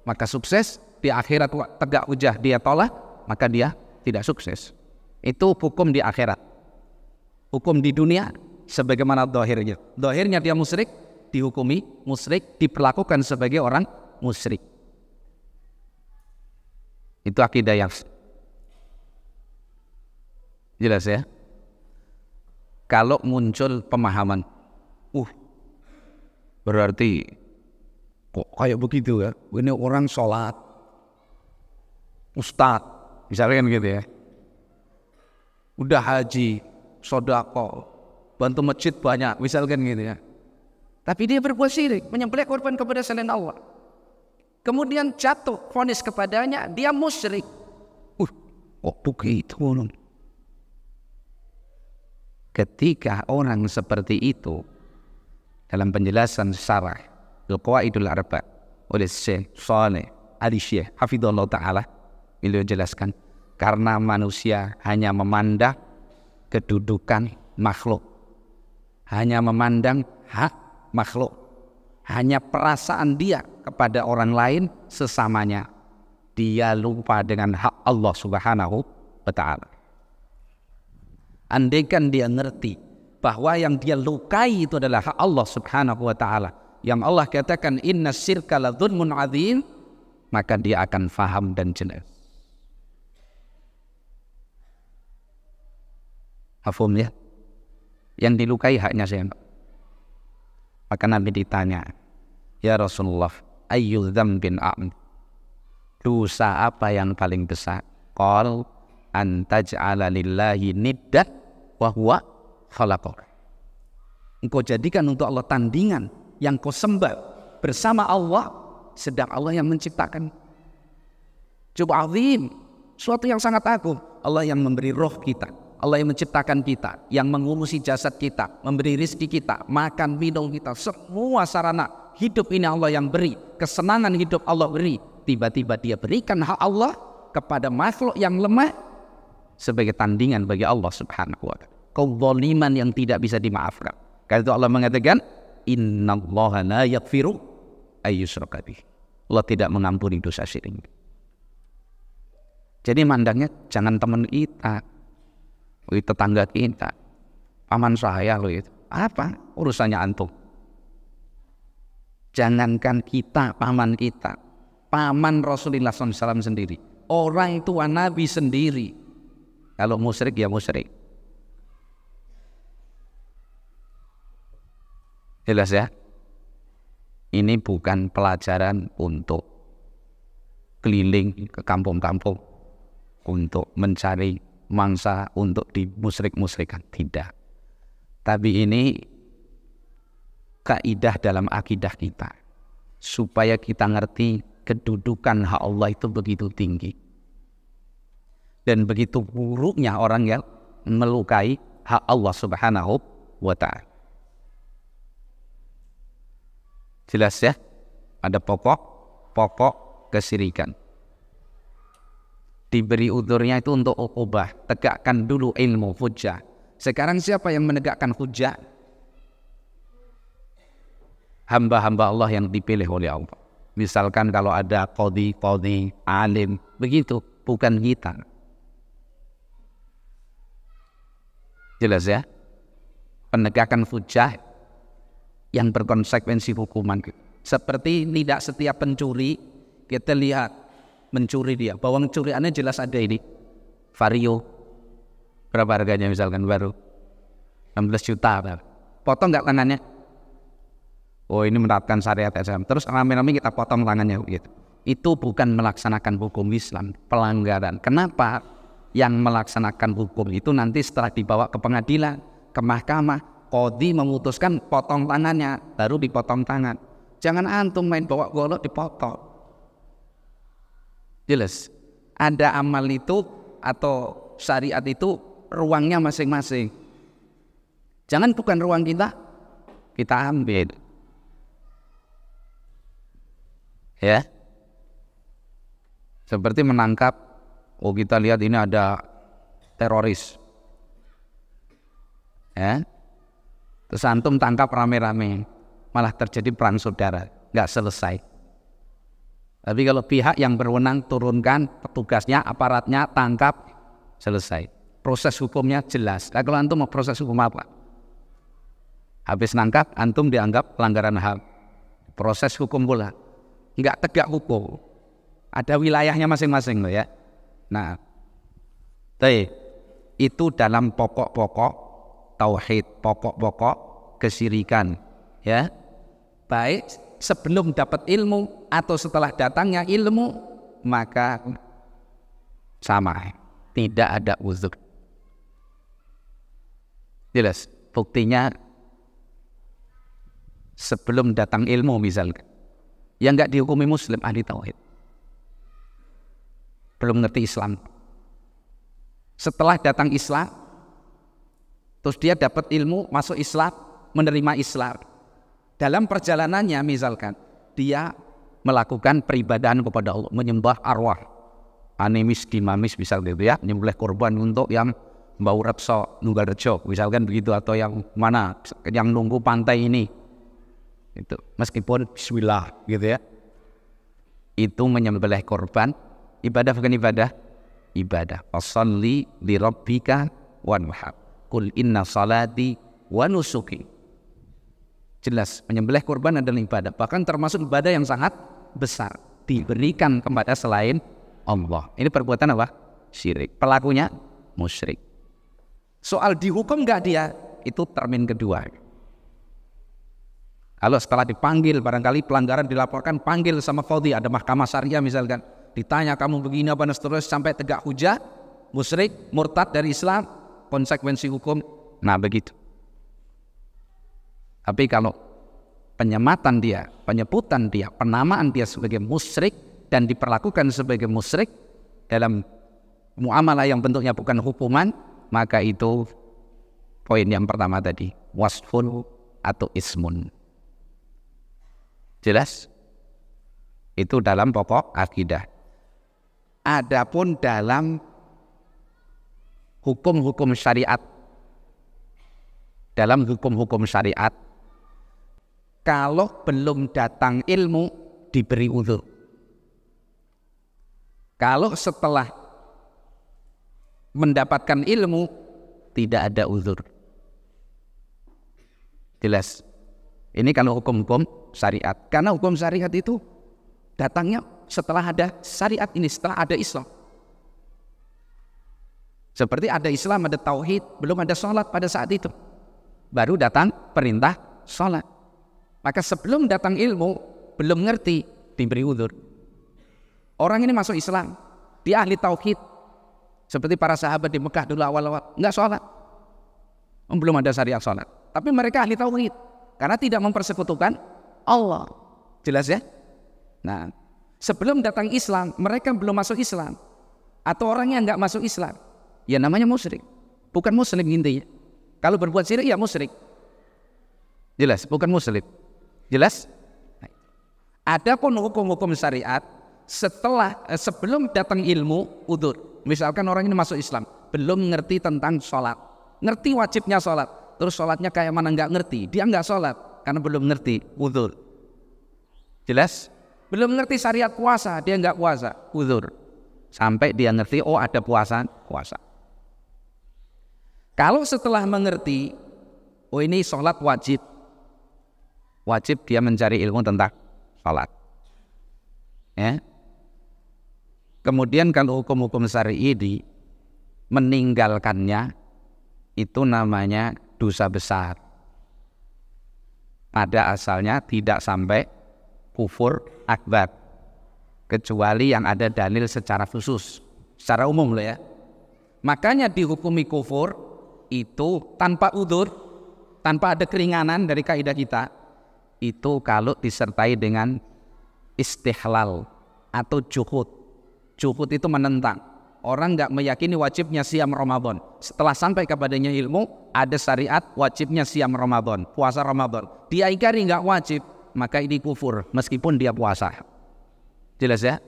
maka sukses. Di akhirat tegak hujah dia tolak, maka dia tidak sukses. Itu hukum di akhirat. Hukum di dunia sebagaimana dohirnya. Dohirnya dia musyrik, dihukumi musyrik, diperlakukan sebagai orang musyrik. Itu akidah yang Jelas ya? Kalau muncul pemahaman, uh, berarti kok kayak begitu ya? Ini orang sholat, ustad, misalkan gitu ya. Udah haji, sodako, bantu masjid banyak, misalkan gitu ya. Tapi dia berbuat syirik, menyembelih korban kepada selain Allah. Kemudian jatuh fonis kepadanya, dia musyrik. Uh, kok begitu? ketika orang seperti itu dalam penjelasan syarah Al-Qawaidul Arba oleh Syekh Saleh Ali syekh Hafidullah Ta'ala beliau jelaskan karena manusia hanya memandang kedudukan makhluk hanya memandang hak makhluk hanya perasaan dia kepada orang lain sesamanya dia lupa dengan hak Allah Subhanahu wa taala Andaikan dia ngerti bahwa yang dia lukai itu adalah hak Allah Subhanahu wa taala. Yang Allah katakan inna syirka la adzim, maka dia akan faham dan jelas. Hafum ya. Yang dilukai haknya saya. Maka Nabi ditanya, "Ya Rasulullah, ayyu dzambin a'm?" Dosa apa yang paling besar? Qal antaj'ala lillahi niddat wa huwa khalaqak. Engkau jadikan untuk Allah tandingan yang kau sembah bersama Allah sedang Allah yang menciptakan. Coba azim, suatu yang sangat agung. Allah yang memberi roh kita, Allah yang menciptakan kita, yang mengurusi jasad kita, memberi rizki kita, makan, minum kita, semua sarana hidup ini Allah yang beri, kesenangan hidup Allah beri. Tiba-tiba dia berikan hak Allah kepada makhluk yang lemah sebagai tandingan bagi Allah Subhanahu wa taala. Kezaliman yang tidak bisa dimaafkan. Karena itu Allah mengatakan, "Innallaha la yaghfiru ayyusyraka Allah tidak mengampuni dosa syirik. Jadi mandangnya jangan teman kita, tetangga kita, paman saya loh itu. Apa urusannya antum? Jangankan kita, paman kita, paman Rasulullah SAW sendiri, orang tua Nabi sendiri, kalau musyrik ya musyrik. Jelas ya? Ini bukan pelajaran untuk keliling ke kampung-kampung untuk mencari mangsa untuk dimusrik-musrikan. Tidak. Tapi ini kaidah dalam akidah kita. Supaya kita ngerti kedudukan hak Allah itu begitu tinggi dan begitu buruknya orang yang melukai hak Allah Subhanahu wa taala. Jelas ya? Ada pokok, pokok kesirikan. Diberi uturnya itu untuk ubah, tegakkan dulu ilmu hujah. Sekarang siapa yang menegakkan hujah? Hamba-hamba Allah yang dipilih oleh Allah. Misalkan kalau ada kodi, kodi, alim, begitu. Bukan kita. Jelas ya? Penegakan hujah yang berkonsekuensi hukuman. Seperti tidak setiap pencuri kita lihat mencuri dia. Bawang curiannya jelas ada ini. Vario. Berapa harganya misalkan baru? 16 juta. Potong nggak tangannya? Oh ini menerapkan syariat Islam. Ya, Terus rame-rame kita potong tangannya gitu. Itu bukan melaksanakan hukum Islam, pelanggaran. Kenapa? yang melaksanakan hukum itu nanti setelah dibawa ke pengadilan, ke mahkamah, kodi memutuskan potong tangannya, baru dipotong tangan. Jangan antum main bawa golok dipotong. Jelas. Ada amal itu atau syariat itu ruangnya masing-masing. Jangan bukan ruang kita, kita ambil. Ya. Seperti menangkap Oh kita lihat ini ada teroris. Ya. Terus antum tangkap rame-rame. Malah terjadi perang saudara. Nggak selesai. Tapi kalau pihak yang berwenang turunkan petugasnya, aparatnya, tangkap, selesai. Proses hukumnya jelas. Nah, kalau antum mau proses hukum apa? Habis nangkap, antum dianggap pelanggaran HAM. Proses hukum pula. Nggak tegak hukum. Ada wilayahnya masing-masing loh ya. Nah, baik. Itu dalam pokok-pokok tauhid, pokok-pokok kesirikan, ya. Baik sebelum dapat ilmu atau setelah datangnya ilmu, maka sama, tidak ada uzur. Jelas, buktinya sebelum datang ilmu misalnya yang nggak dihukumi muslim ahli tauhid belum ngerti Islam. Setelah datang Islam, terus dia dapat ilmu, masuk Islam, menerima Islam. Dalam perjalanannya misalkan, dia melakukan peribadahan kepada Allah, menyembah arwah, animis, dimamis, misal gitu ya, menyembelih korban untuk yang bau repso, nunggal rejo, misalkan begitu, atau yang mana, yang nunggu pantai ini, itu meskipun Bismillah gitu ya, itu menyembelih korban Ibadah bukan ibadah? Ibadah. Asalli li rabbika wanhab. Kul inna salati wa nusuki. Jelas, menyembelih kurban adalah ibadah. Bahkan termasuk ibadah yang sangat besar. Diberikan kepada selain Allah. Ini perbuatan apa? Syirik. Pelakunya musyrik. Soal dihukum nggak dia? Itu termin kedua. Kalau setelah dipanggil, barangkali pelanggaran dilaporkan, panggil sama Fodi, ada mahkamah syariah misalkan. Ditanya kamu begini apa terus sampai tegak hujah, musyrik, murtad dari Islam, konsekuensi hukum. Nah begitu. Tapi kalau penyematan dia, penyebutan dia, penamaan dia sebagai musyrik dan diperlakukan sebagai musyrik dalam muamalah yang bentuknya bukan hukuman, maka itu poin yang pertama tadi, wasful atau ismun. Jelas? Itu dalam pokok akidah. Adapun dalam hukum-hukum syariat dalam hukum-hukum syariat kalau belum datang ilmu diberi uzur Kalau setelah mendapatkan ilmu tidak ada uzur. Jelas. Ini kalau hukum-hukum syariat. Karena hukum syariat itu datangnya setelah ada syariat ini, setelah ada Islam. Seperti ada Islam, ada tauhid, belum ada sholat pada saat itu. Baru datang perintah sholat. Maka sebelum datang ilmu, belum ngerti, diberi udur. Orang ini masuk Islam, dia ahli tauhid. Seperti para sahabat di Mekah dulu awal-awal, nggak sholat. Oh, belum ada syariat sholat. Tapi mereka ahli tauhid, karena tidak mempersekutukan Allah. Jelas ya? Nah, sebelum datang Islam, mereka belum masuk Islam. Atau orangnya nggak masuk Islam. Ya namanya musyrik. Bukan muslim intinya. Kalau berbuat syirik ya musyrik. Jelas, bukan muslim. Jelas? Ada pun hukum-hukum syariat setelah eh, sebelum datang ilmu udur. Misalkan orang ini masuk Islam, belum ngerti tentang sholat. Ngerti wajibnya sholat, terus sholatnya kayak mana nggak ngerti. Dia nggak sholat karena belum ngerti udur. Jelas? Belum ngerti syariat puasa, dia nggak puasa, uzur. Sampai dia ngerti, oh ada puasa, puasa. Kalau setelah mengerti, oh ini sholat wajib. Wajib dia mencari ilmu tentang sholat. Ya. Kemudian kalau hukum-hukum syari ini meninggalkannya itu namanya dosa besar. Pada asalnya tidak sampai kufur akbar kecuali yang ada dalil secara khusus secara umum loh ya makanya dihukumi kufur itu tanpa udur tanpa ada keringanan dari kaidah kita itu kalau disertai dengan istihlal atau juhud juhud itu menentang orang nggak meyakini wajibnya siam Ramadan setelah sampai kepadanya ilmu ada syariat wajibnya siam Ramadan puasa Ramadan dia ingkari nggak wajib maka ini kufur meskipun dia puasa. Jelas ya?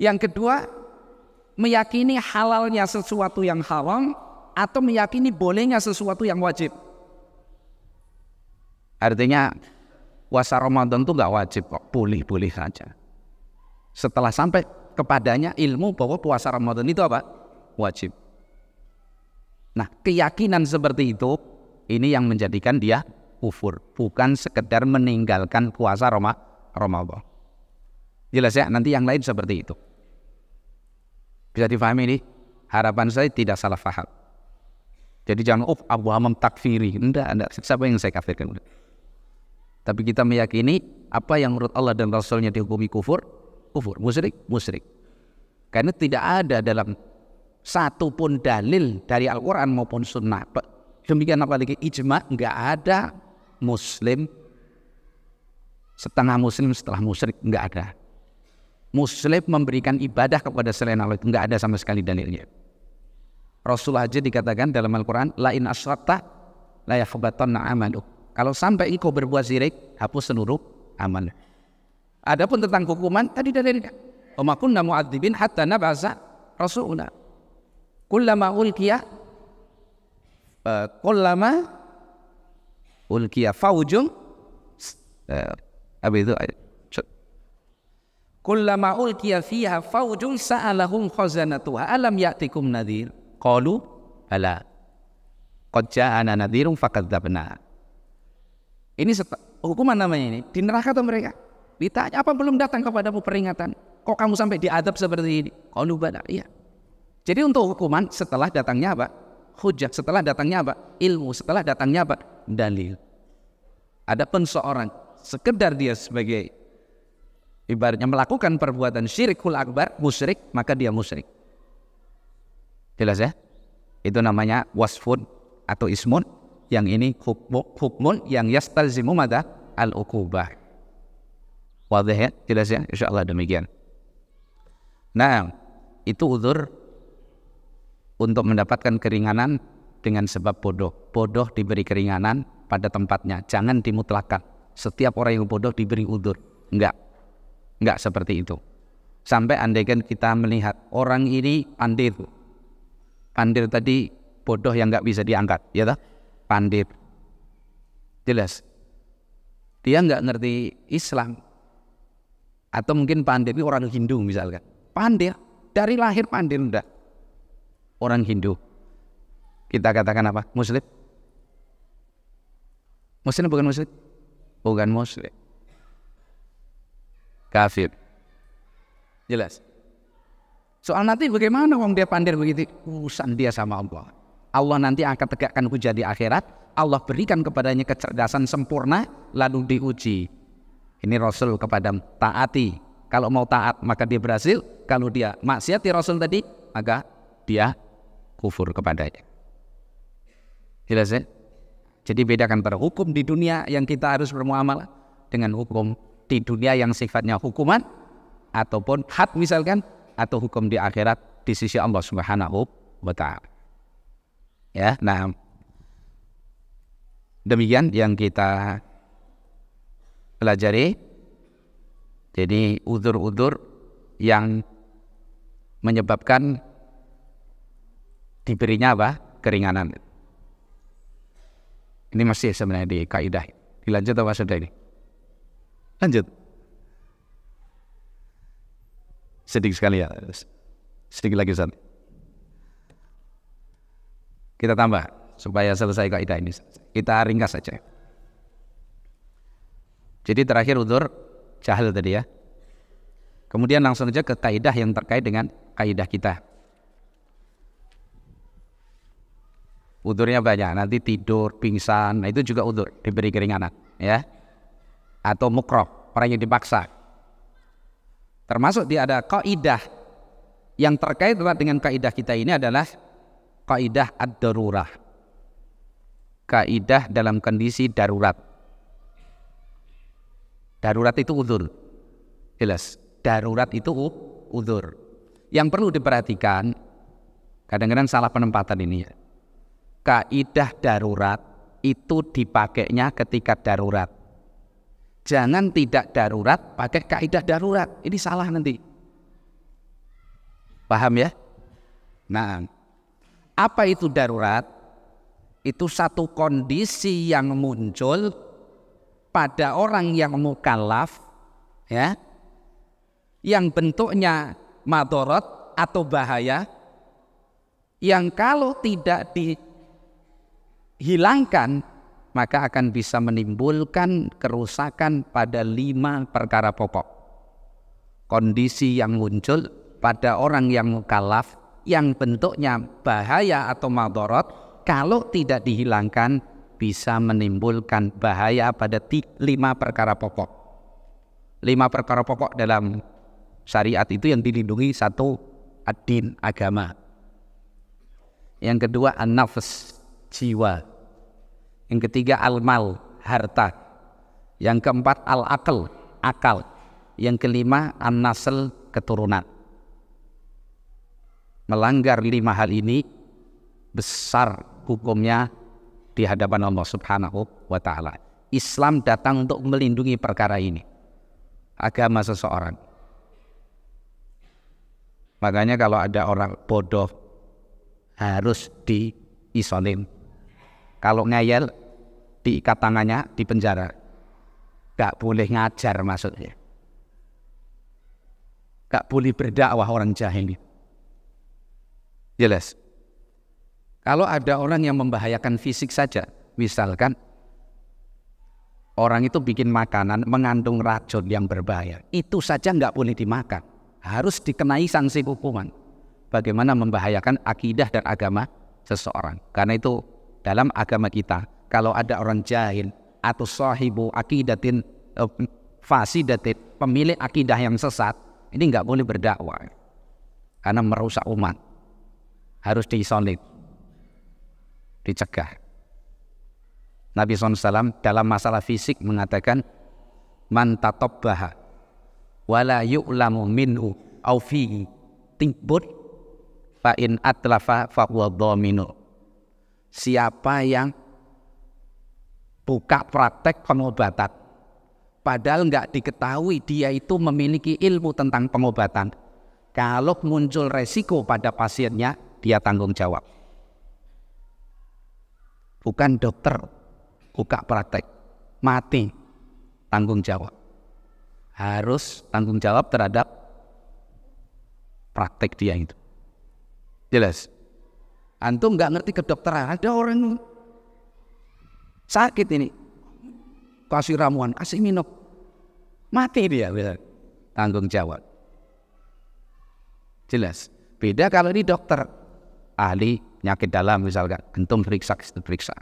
Yang kedua, meyakini halalnya sesuatu yang haram atau meyakini bolehnya sesuatu yang wajib. Artinya puasa Ramadan itu nggak wajib kok, boleh-boleh saja. Setelah sampai kepadanya ilmu bahwa puasa Ramadan itu apa? Wajib. Nah, keyakinan seperti itu ini yang menjadikan dia kufur, bukan sekedar meninggalkan puasa Roma, Romawi Jelas ya, nanti yang lain seperti itu. Bisa difahami ini? Harapan saya tidak salah faham Jadi jangan, oh Abu Hamam takfiri. Enggak, enggak. Siapa yang saya kafirkan? Tapi kita meyakini apa yang menurut Allah dan Rasulnya dihukumi kufur, kufur, musyrik, musyrik. Karena tidak ada dalam satu pun dalil dari Al-Quran maupun Sunnah. Demikian apalagi ijma, enggak ada Muslim setengah Muslim setelah musyrik enggak ada. Muslim memberikan ibadah kepada selain Allah itu nggak ada sama sekali dalilnya. Rasul aja dikatakan dalam Al-Quran, lain asrata layakhbatan amaluk. Kalau sampai engkau berbuat zirik hapus seluruh amal. Adapun tentang hukuman tadi dalilnya. Wa kunna mu'adzibin hatta nabaza rasuluna. Kullama ulqiya eh, kullama ulkiya faujum apa itu kullama ulkiya fiha faujun sa'alahum khazanatuha alam ya'tikum nadhir qalu ala qad ja'ana nadhirun fakadzabna ini hukuman namanya ini di neraka tuh mereka ditanya apa belum datang kepadamu peringatan kok kamu sampai diadab seperti ini qalu bala iya jadi untuk hukuman setelah datangnya apa hujah, setelah datangnya apa? Ilmu, setelah datangnya apa? Dalil. ada pun seorang sekedar dia sebagai ibaratnya melakukan perbuatan syirikul akbar, musyrik, maka dia musyrik. Jelas ya? Itu namanya wasfun atau ismun. Yang ini hukmun yang yastalzimu mada al-ukubah. Wadah ya? Jelas ya? Insya demikian. Nah, itu udur untuk mendapatkan keringanan dengan sebab bodoh. Bodoh diberi keringanan pada tempatnya. Jangan dimutlakan. Setiap orang yang bodoh diberi udur. Enggak. Enggak seperti itu. Sampai andaikan kita melihat orang ini pandir. Pandir tadi bodoh yang enggak bisa diangkat. Ya tak? Pandir. Jelas. Dia enggak ngerti Islam. Atau mungkin pandir ini orang Hindu misalkan. Pandir. Dari lahir pandir enggak orang Hindu. Kita katakan apa? Muslim? Muslim bukan muslim? Bukan muslim. Kafir. Jelas. Soal nanti bagaimana wong dia pandir begitu urusan dia sama Allah. Allah nanti akan tegakkan hujah di akhirat. Allah berikan kepadanya kecerdasan sempurna lalu diuji. Ini Rasul kepada taati. Kalau mau taat maka dia berhasil. Kalau dia maksiat di ya Rasul tadi maka dia kufur kepadanya. Jelas ya? Jadi bedakan antara hukum di dunia yang kita harus bermuamalah dengan hukum di dunia yang sifatnya hukuman ataupun had misalkan atau hukum di akhirat di sisi Allah Subhanahu wa taala. Ya, nah demikian yang kita pelajari. Jadi udur-udur yang menyebabkan diberinya apa? Keringanan. Ini masih sebenarnya di kaidah. Dilanjut apa sudah ini? Lanjut. Sedikit sekali ya. Sedikit lagi Ustaz. Kita tambah supaya selesai kaidah ini. Kita ringkas saja. Jadi terakhir udur jahil tadi ya. Kemudian langsung saja ke kaidah yang terkait dengan kaidah kita. Udurnya banyak, nanti tidur, pingsan, nah itu juga udur, diberi keringanan ya. Atau mukroh, orang yang dipaksa. Termasuk dia ada kaidah yang terkait dengan kaidah kita ini adalah kaidah ad-darurah. Kaidah dalam kondisi darurat. Darurat itu udur. Jelas, darurat itu udur. Yang perlu diperhatikan kadang-kadang salah penempatan ini ya kaidah darurat itu dipakainya ketika darurat. Jangan tidak darurat pakai kaidah darurat. Ini salah nanti. Paham ya? Nah, apa itu darurat? Itu satu kondisi yang muncul pada orang yang mukallaf ya. Yang bentuknya madorot atau bahaya yang kalau tidak di hilangkan maka akan bisa menimbulkan kerusakan pada lima perkara pokok. Kondisi yang muncul pada orang yang mukallaf yang bentuknya bahaya atau madorot kalau tidak dihilangkan bisa menimbulkan bahaya pada lima perkara pokok. Lima perkara pokok dalam syariat itu yang dilindungi satu adin agama. Yang kedua an-nafs jiwa yang ketiga al-mal, harta. Yang keempat al-akal, akal. Yang kelima an-nasl, keturunan. Melanggar lima hal ini besar hukumnya di hadapan Allah Subhanahu wa taala. Islam datang untuk melindungi perkara ini. Agama seseorang. Makanya kalau ada orang bodoh harus diisolin kalau ngeyel diikat tangannya di penjara. Gak boleh ngajar maksudnya. Gak boleh berdakwah orang jahil. Jelas. Ya, Kalau ada orang yang membahayakan fisik saja, misalkan orang itu bikin makanan mengandung racun yang berbahaya, itu saja nggak boleh dimakan. Harus dikenai sanksi hukuman. Bagaimana membahayakan akidah dan agama seseorang. Karena itu dalam agama kita. Kalau ada orang jahil atau sahibu akidatin eh, fasidatin, pemilik akidah yang sesat, ini nggak boleh berdakwah karena merusak umat. Harus disolid, dicegah. Nabi SAW dalam masalah fisik mengatakan man tatabbaha wala yu'lamu minhu au fihi tibbut fa in atlafa fa huwa dhaminu siapa yang buka praktek pengobatan. Padahal nggak diketahui dia itu memiliki ilmu tentang pengobatan. Kalau muncul resiko pada pasiennya, dia tanggung jawab. Bukan dokter, buka praktek, mati, tanggung jawab. Harus tanggung jawab terhadap praktek dia itu. Jelas? Antum nggak ngerti kedokteran, ada orang sakit ini. Kasih ramuan, kasih minum. Mati dia, bilang. tanggung jawab. Jelas. Beda kalau ini dokter, ahli penyakit dalam misalkan, antum periksa, periksa,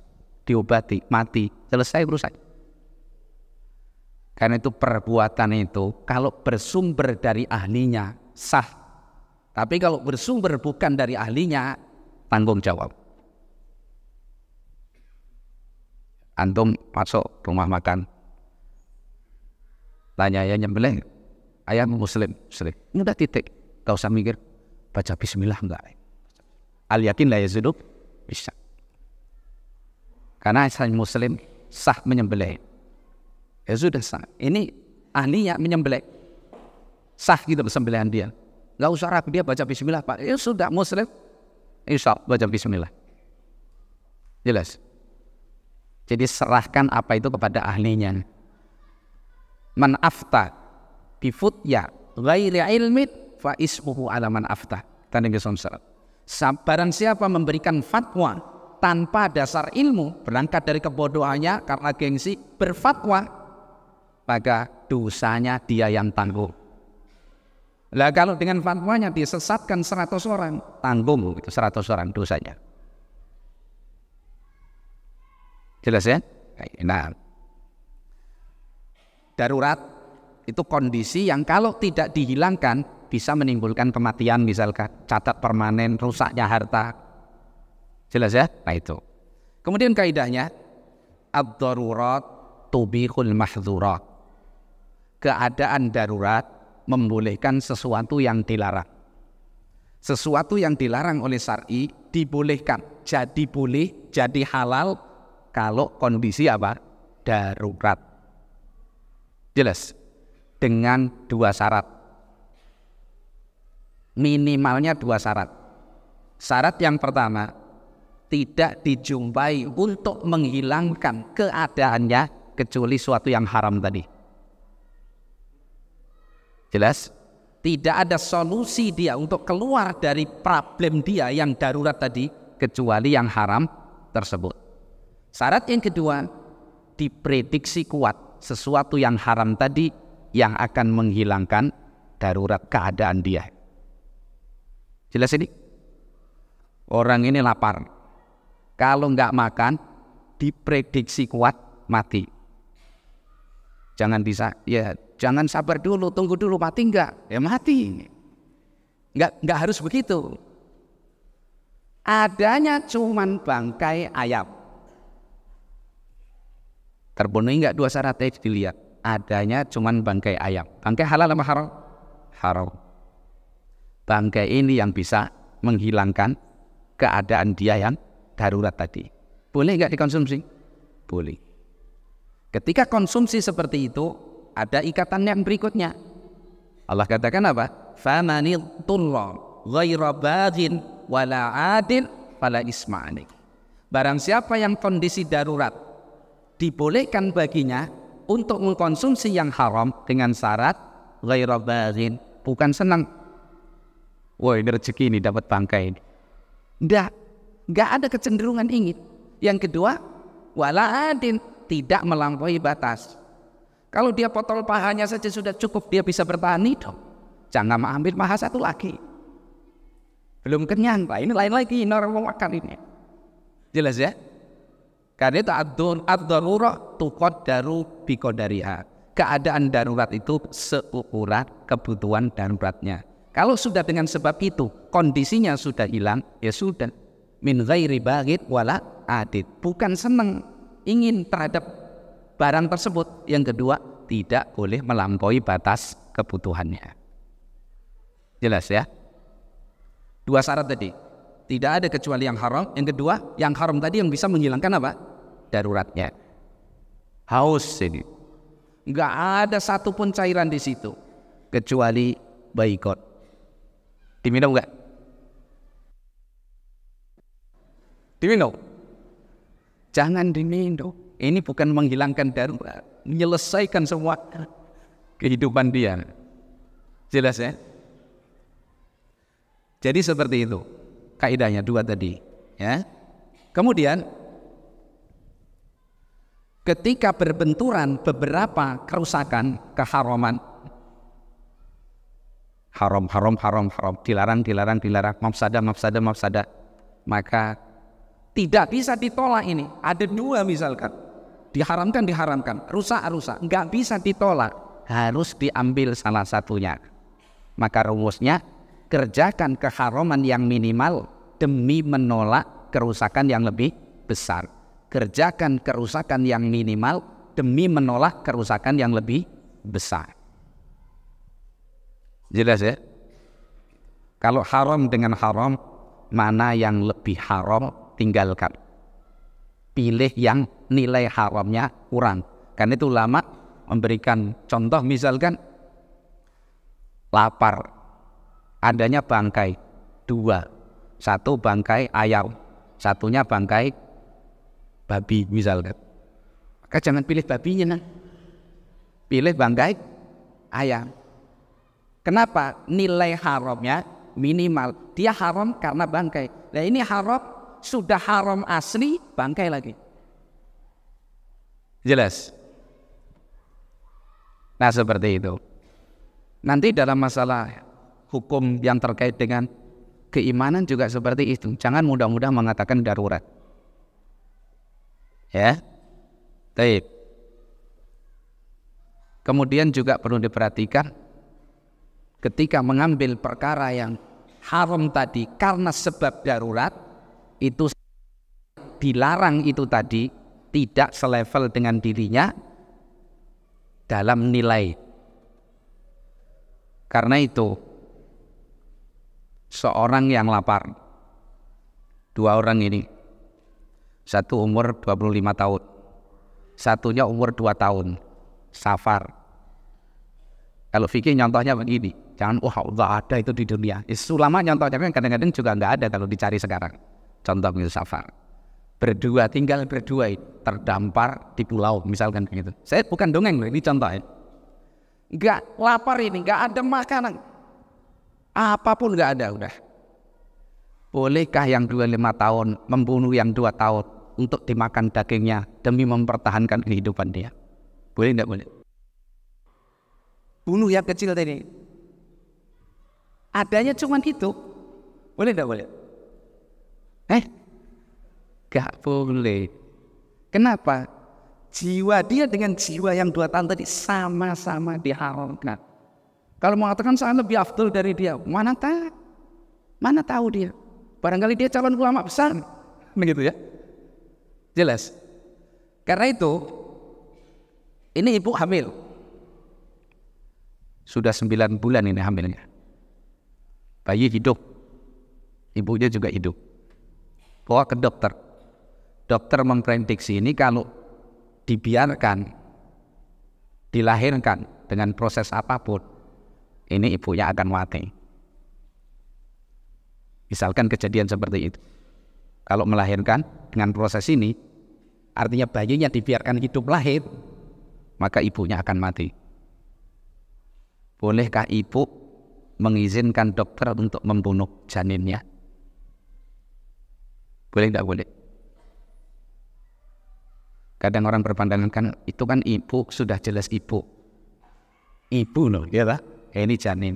diobati, mati, selesai berusaha Karena itu perbuatan itu kalau bersumber dari ahlinya sah. Tapi kalau bersumber bukan dari ahlinya tanggung jawab. Antum masuk rumah makan, tanya ya nyembelih ayam muslim, muslim. Udah titik, gak usah mikir baca bismillah enggak. Al yakin lah ya zidup, bisa. Karena asal muslim sah menyembelih. Ya sudah sah. Ini ahli yang menyembelih. Sah gitu persembelihan dia. Gak usah ragu dia baca bismillah Pak. Ya sudah muslim Insya Allah baca bismillah. Jelas. Jadi serahkan apa itu kepada ahlinya. Man afta bifutya ghairi ilmit fa ismuhu ala man afta. Tanda Sabaran siapa memberikan fatwa tanpa dasar ilmu berangkat dari kebodohannya karena gengsi berfatwa maka dosanya dia yang tanggung lah kalau dengan fatwanya disesatkan 100 orang, tanggung itu 100 orang dosanya. Jelas ya? Nah, darurat itu kondisi yang kalau tidak dihilangkan bisa menimbulkan kematian misalkan catat permanen rusaknya harta jelas ya nah itu kemudian kaidahnya ad-darurat tubihul mahzurat keadaan darurat membolehkan sesuatu yang dilarang. Sesuatu yang dilarang oleh syar'i dibolehkan. Jadi boleh, jadi halal kalau kondisi apa? Darurat. Jelas. Dengan dua syarat. Minimalnya dua syarat. Syarat yang pertama, tidak dijumpai untuk menghilangkan keadaannya kecuali suatu yang haram tadi. Jelas? Tidak ada solusi dia untuk keluar dari problem dia yang darurat tadi kecuali yang haram tersebut. Syarat yang kedua, diprediksi kuat sesuatu yang haram tadi yang akan menghilangkan darurat keadaan dia. Jelas ini? Orang ini lapar. Kalau nggak makan, diprediksi kuat mati. Jangan bisa ya jangan sabar dulu, tunggu dulu mati enggak? Ya mati. Enggak enggak harus begitu. Adanya cuman bangkai ayam. Terpenuhi enggak dua syarat dilihat? Adanya cuman bangkai ayam. Bangkai halal sama haram? Haram. Bangkai ini yang bisa menghilangkan keadaan dia yang darurat tadi. Boleh nggak dikonsumsi? Boleh. Ketika konsumsi seperti itu, ada ikatan yang berikutnya. Allah katakan apa? Famanil tullah ghaira baghin wala adil fala Barang siapa yang kondisi darurat dibolehkan baginya untuk mengkonsumsi yang haram dengan syarat ghaira bukan senang. Woi, ini rezeki ini dapat bangkai ini. Enggak, enggak ada kecenderungan ingin. Yang kedua, wala adin tidak melampaui batas. Kalau dia potol pahanya saja sudah cukup dia bisa bertahan hidup. Jangan ambil paha satu lagi. Belum kenyang Pak, ini lain lagi normal makan ini. Jelas ya? Karena itu ad-darurah daru biqadariha. Keadaan darurat itu seukuran kebutuhan dan beratnya. Kalau sudah dengan sebab itu, kondisinya sudah hilang, ya sudah. Min ghairi bagit wala adid. Bukan seneng, ingin terhadap barang tersebut. Yang kedua, tidak boleh melampaui batas kebutuhannya. Jelas ya? Dua syarat tadi. Tidak ada kecuali yang haram. Yang kedua, yang haram tadi yang bisa menghilangkan apa? Daruratnya. Haus ini. Enggak ada satupun cairan di situ. Kecuali baikot. Diminum enggak? Diminum. Jangan diminum. Ini bukan menghilangkan darurat, menyelesaikan semua kehidupan dia. Jelas ya? Jadi seperti itu kaidahnya dua tadi, ya. Kemudian ketika berbenturan beberapa kerusakan keharaman haram haram haram haram dilarang dilarang dilarang mafsada mafsada mafsada maka tidak bisa ditolak ini. Ada dua misalkan. Diharamkan, diharamkan. Rusak, rusak. Nggak bisa ditolak. Harus diambil salah satunya. Maka rumusnya, kerjakan keharaman yang minimal demi menolak kerusakan yang lebih besar. Kerjakan kerusakan yang minimal demi menolak kerusakan yang lebih besar. Jelas ya? Kalau haram dengan haram, mana yang lebih haram, tinggalkan. Pilih yang nilai haramnya kurang. Karena itu ulama memberikan contoh misalkan lapar adanya bangkai dua satu bangkai ayam satunya bangkai babi misalkan maka jangan pilih babinya nah. pilih bangkai ayam kenapa nilai haramnya minimal dia haram karena bangkai nah ini haram sudah haram asli, bangkai lagi. Jelas? Nah seperti itu. Nanti dalam masalah hukum yang terkait dengan keimanan juga seperti itu. Jangan mudah-mudah mengatakan darurat. Ya. Baik. Kemudian juga perlu diperhatikan ketika mengambil perkara yang haram tadi karena sebab darurat itu dilarang itu tadi tidak selevel dengan dirinya dalam nilai. Karena itu seorang yang lapar dua orang ini satu umur 25 tahun satunya umur 2 tahun safar kalau fikih nyontohnya begini jangan wah oh, ada itu di dunia Is, ulama nyontohnya kan kadang-kadang juga nggak ada kalau dicari sekarang Contoh filsafat. Gitu, berdua, tinggal berdua terdampar di pulau misalkan begitu. Saya bukan dongeng loh, ini contoh ya. nggak lapar ini, nggak ada makanan. Apapun nggak ada udah. Bolehkah yang dua lima tahun membunuh yang dua tahun untuk dimakan dagingnya demi mempertahankan kehidupan dia? Boleh tidak boleh? Bunuh yang kecil tadi. Adanya cuman itu. Boleh tidak boleh? Eh, gak boleh. Kenapa? Jiwa dia dengan jiwa yang dua tahun tadi sama-sama diharamkan. Kalau mengatakan saya lebih afdol dari dia, mana tahu? Mana tahu dia? Barangkali dia calon ulama besar, [laughs] begitu ya? Jelas. Karena itu, ini ibu hamil. Sudah sembilan bulan ini hamilnya. Bayi hidup. Ibunya juga hidup bawa ke dokter. Dokter memprediksi ini kalau dibiarkan, dilahirkan dengan proses apapun, ini ibunya akan mati. Misalkan kejadian seperti itu. Kalau melahirkan dengan proses ini, artinya bayinya dibiarkan hidup lahir, maka ibunya akan mati. Bolehkah ibu mengizinkan dokter untuk membunuh janinnya? Boleh tidak boleh? Kadang orang berpandangan kan itu kan ibu sudah jelas ibu. Ibu loh, ya tak? Eh, ini janin.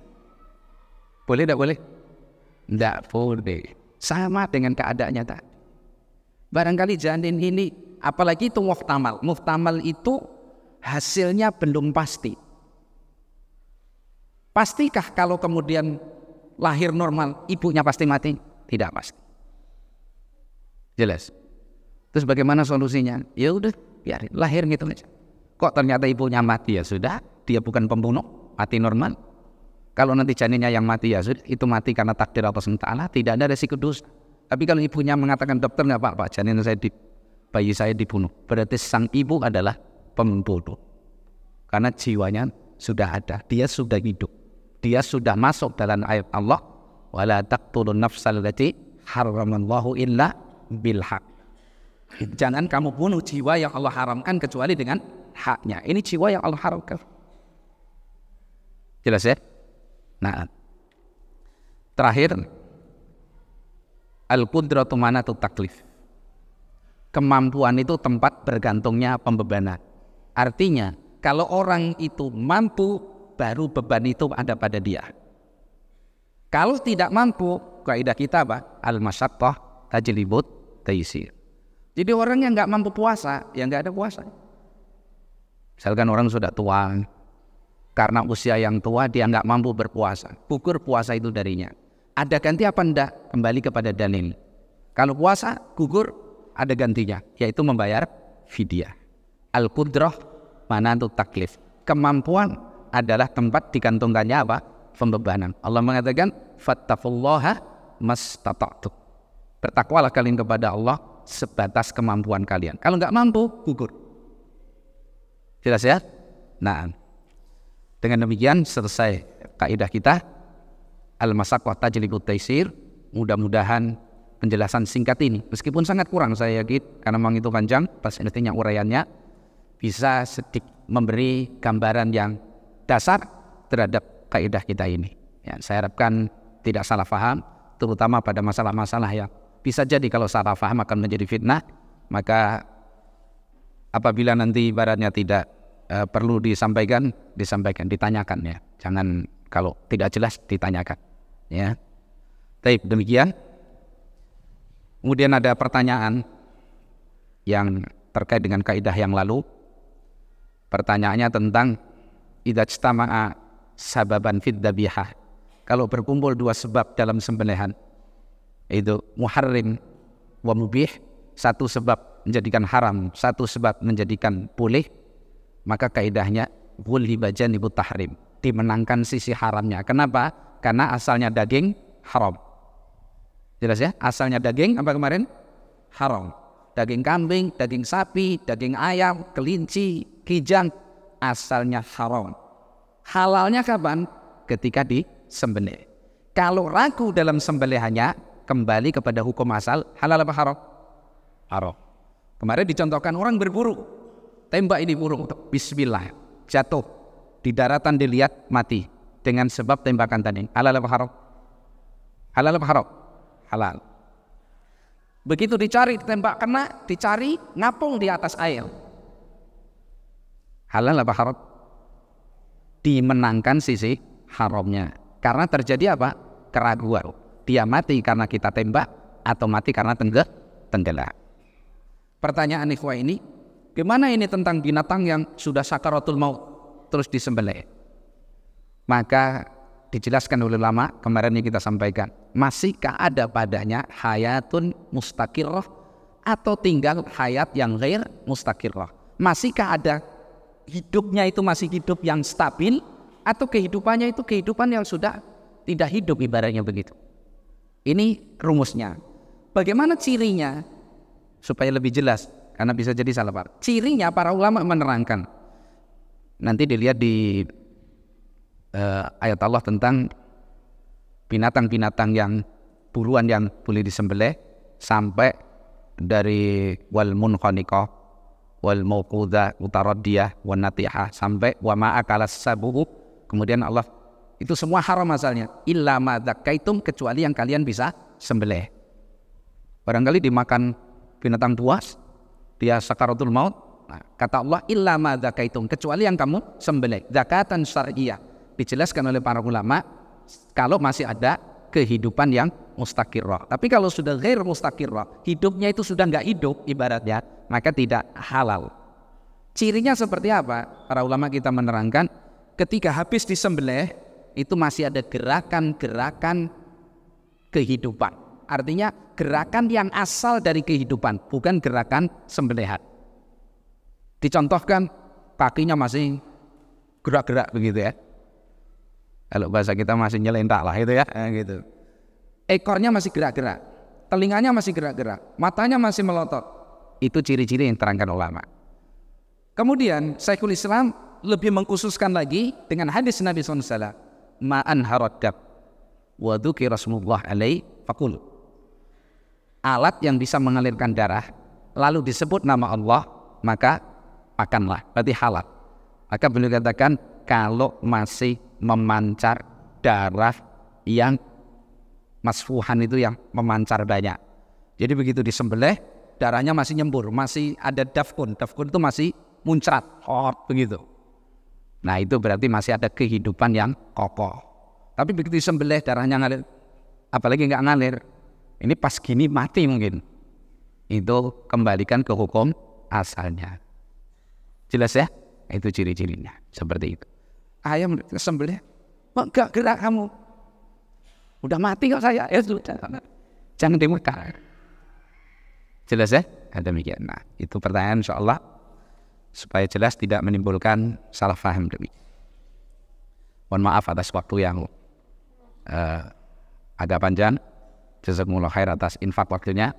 Boleh tidak boleh? Tidak boleh. Sama dengan keadaannya tak. Barangkali janin ini, apalagi itu muhtamal. Muhtamal itu hasilnya belum pasti. Pastikah kalau kemudian lahir normal, ibunya pasti mati? Tidak pasti. Jelas. Terus bagaimana solusinya? Ya udah, biarin lahir gitu aja. Kok ternyata ibunya mati ya sudah, dia bukan pembunuh, mati normal. Kalau nanti janinnya yang mati ya sudah, itu mati karena takdir atau Taala, tidak ada resiko dosa. Tapi kalau ibunya mengatakan dokter nggak apa-apa, janin saya di, bayi saya dibunuh, berarti sang ibu adalah pembunuh. Karena jiwanya sudah ada, dia sudah hidup, dia sudah masuk dalam ayat Allah. Wala taqtulun nafsal lati haramallahu illa bilhak. Jangan kamu bunuh jiwa yang Allah haramkan kecuali dengan haknya. Ini jiwa yang Allah haramkan. Jelas ya? Nah, terakhir al-qudratu manatu taklif. Kemampuan itu tempat bergantungnya pembebanan. Artinya, kalau orang itu mampu, baru beban itu ada pada dia. Kalau tidak mampu, kaidah kita apa? Al-masyattah tajlibut taisir. Jadi orang yang nggak mampu puasa, yang nggak ada puasa. Misalkan orang sudah tua, karena usia yang tua dia nggak mampu berpuasa, gugur puasa itu darinya. Ada ganti apa ndak? Kembali kepada dalil. Kalau puasa gugur ada gantinya, yaitu membayar fidyah. al kudroh mana untuk taklif. Kemampuan adalah tempat dikantungkannya apa? Pembebanan. Allah mengatakan, Fattakullaha mastata'tum Bertakwalah kalian kepada Allah sebatas kemampuan kalian. Kalau nggak mampu, gugur. Jelas ya? Nah, dengan demikian selesai kaidah kita. al masakwa Tajlibut Taisir. Mudah-mudahan penjelasan singkat ini, meskipun sangat kurang saya yakin, karena memang itu panjang, pas intinya uraiannya, bisa sedikit memberi gambaran yang dasar terhadap kaidah kita ini. Ya, saya harapkan tidak salah faham, terutama pada masalah-masalah yang bisa jadi kalau salah faham akan menjadi fitnah maka apabila nanti ibaratnya tidak e, perlu disampaikan disampaikan ditanyakan ya jangan kalau tidak jelas ditanyakan ya baik demikian kemudian ada pertanyaan yang terkait dengan kaidah yang lalu pertanyaannya tentang idajtama'a sababan fid dabihah kalau berkumpul dua sebab dalam sembelihan itu muharrim wa mubih satu sebab menjadikan haram satu sebab menjadikan boleh maka kaidahnya bajan ibu tahrim dimenangkan sisi haramnya kenapa karena asalnya daging haram jelas ya asalnya daging apa kemarin haram daging kambing daging sapi daging ayam kelinci kijang asalnya haram halalnya kapan ketika disembelih kalau ragu dalam sembelihannya kembali kepada hukum asal halal apa haram? Haram. Kemarin dicontohkan orang berburu, tembak ini burung, bismillah, jatuh di daratan dilihat mati dengan sebab tembakan tadi. Halal apa haram? Halal apa haram? Halal. Begitu dicari, tembak kena, dicari, ngapung di atas air. Halal apa haram? Dimenangkan sisi haramnya. Karena terjadi apa? Keraguan dia mati karena kita tembak atau mati karena tenggel, tenggelam. Pertanyaan ikhwah ini, gimana ini tentang binatang yang sudah sakaratul maut terus disembelih? Maka dijelaskan oleh lama kemarin yang kita sampaikan, masihkah ada padanya hayatun roh atau tinggal hayat yang ghair roh? Masihkah ada hidupnya itu masih hidup yang stabil atau kehidupannya itu kehidupan yang sudah tidak hidup ibaratnya begitu. Ini rumusnya. Bagaimana cirinya? Supaya lebih jelas, karena bisa jadi salah paham. Cirinya para ulama menerangkan. Nanti dilihat di uh, ayat Allah tentang binatang-binatang yang buruan yang boleh disembelih sampai dari wal munkhaniqa wal mauqudha utaraddiyah wan natiha sampai wa ma akalas sabuhu kemudian Allah itu semua haram asalnya. Illa madzakaitum kecuali yang kalian bisa sembelih. Barangkali dimakan binatang buas, dia sakaratul maut. Nah, kata Allah illa madzakaitum kecuali yang kamu sembelih. Zakatan syariah. Dijelaskan oleh para ulama kalau masih ada kehidupan yang mustaqirrah. Tapi kalau sudah ghair mustaqirrah, hidupnya itu sudah enggak hidup ibaratnya, maka tidak halal. Cirinya seperti apa? Para ulama kita menerangkan ketika habis disembelih itu masih ada gerakan-gerakan kehidupan. Artinya gerakan yang asal dari kehidupan, bukan gerakan sembelihan. Dicontohkan kakinya masih gerak-gerak begitu ya. Kalau bahasa kita masih nyelentak lah itu ya, eh, gitu. Ekornya masih gerak-gerak, telinganya masih gerak-gerak, matanya masih melotot. Itu ciri-ciri yang terangkan ulama. Kemudian Syekhul Islam lebih mengkhususkan lagi dengan hadis Nabi SAW ma'an haradab wa dzukira Rasulullah alaihi fakul alat yang bisa mengalirkan darah lalu disebut nama Allah maka makanlah berarti halal maka beliau katakan kalau masih memancar darah yang masfuhan itu yang memancar banyak jadi begitu disembelih darahnya masih nyembur masih ada dafkun dafkun itu masih muncrat oh begitu Nah itu berarti masih ada kehidupan yang kokoh. Tapi begitu disembelih darahnya ngalir, apalagi nggak ngalir, ini pas gini mati mungkin. Itu kembalikan ke hukum asalnya. Jelas ya? Itu ciri-cirinya seperti itu. Ayam sembelih, enggak gerak kamu. Udah mati kok saya. Ya sudah. Jangan dimekar. Jelas ya? ada nah, Demikian. Nah, itu pertanyaan insya Allah supaya jelas tidak menimbulkan salah faham demi. Mohon maaf atas waktu yang uh, agak panjang. Jazakumullah khair atas infak waktunya.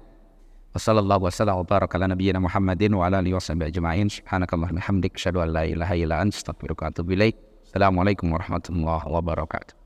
Wassallallahu wasallam wa baraka ala nabiyyina Muhammadin wa ala alihi washabihi ajma'in. Subhanakallahumma hamdik asyhadu an la ilaha illa anta astaghfiruka wa atubu ilaik. Assalamualaikum warahmatullahi wabarakatuh.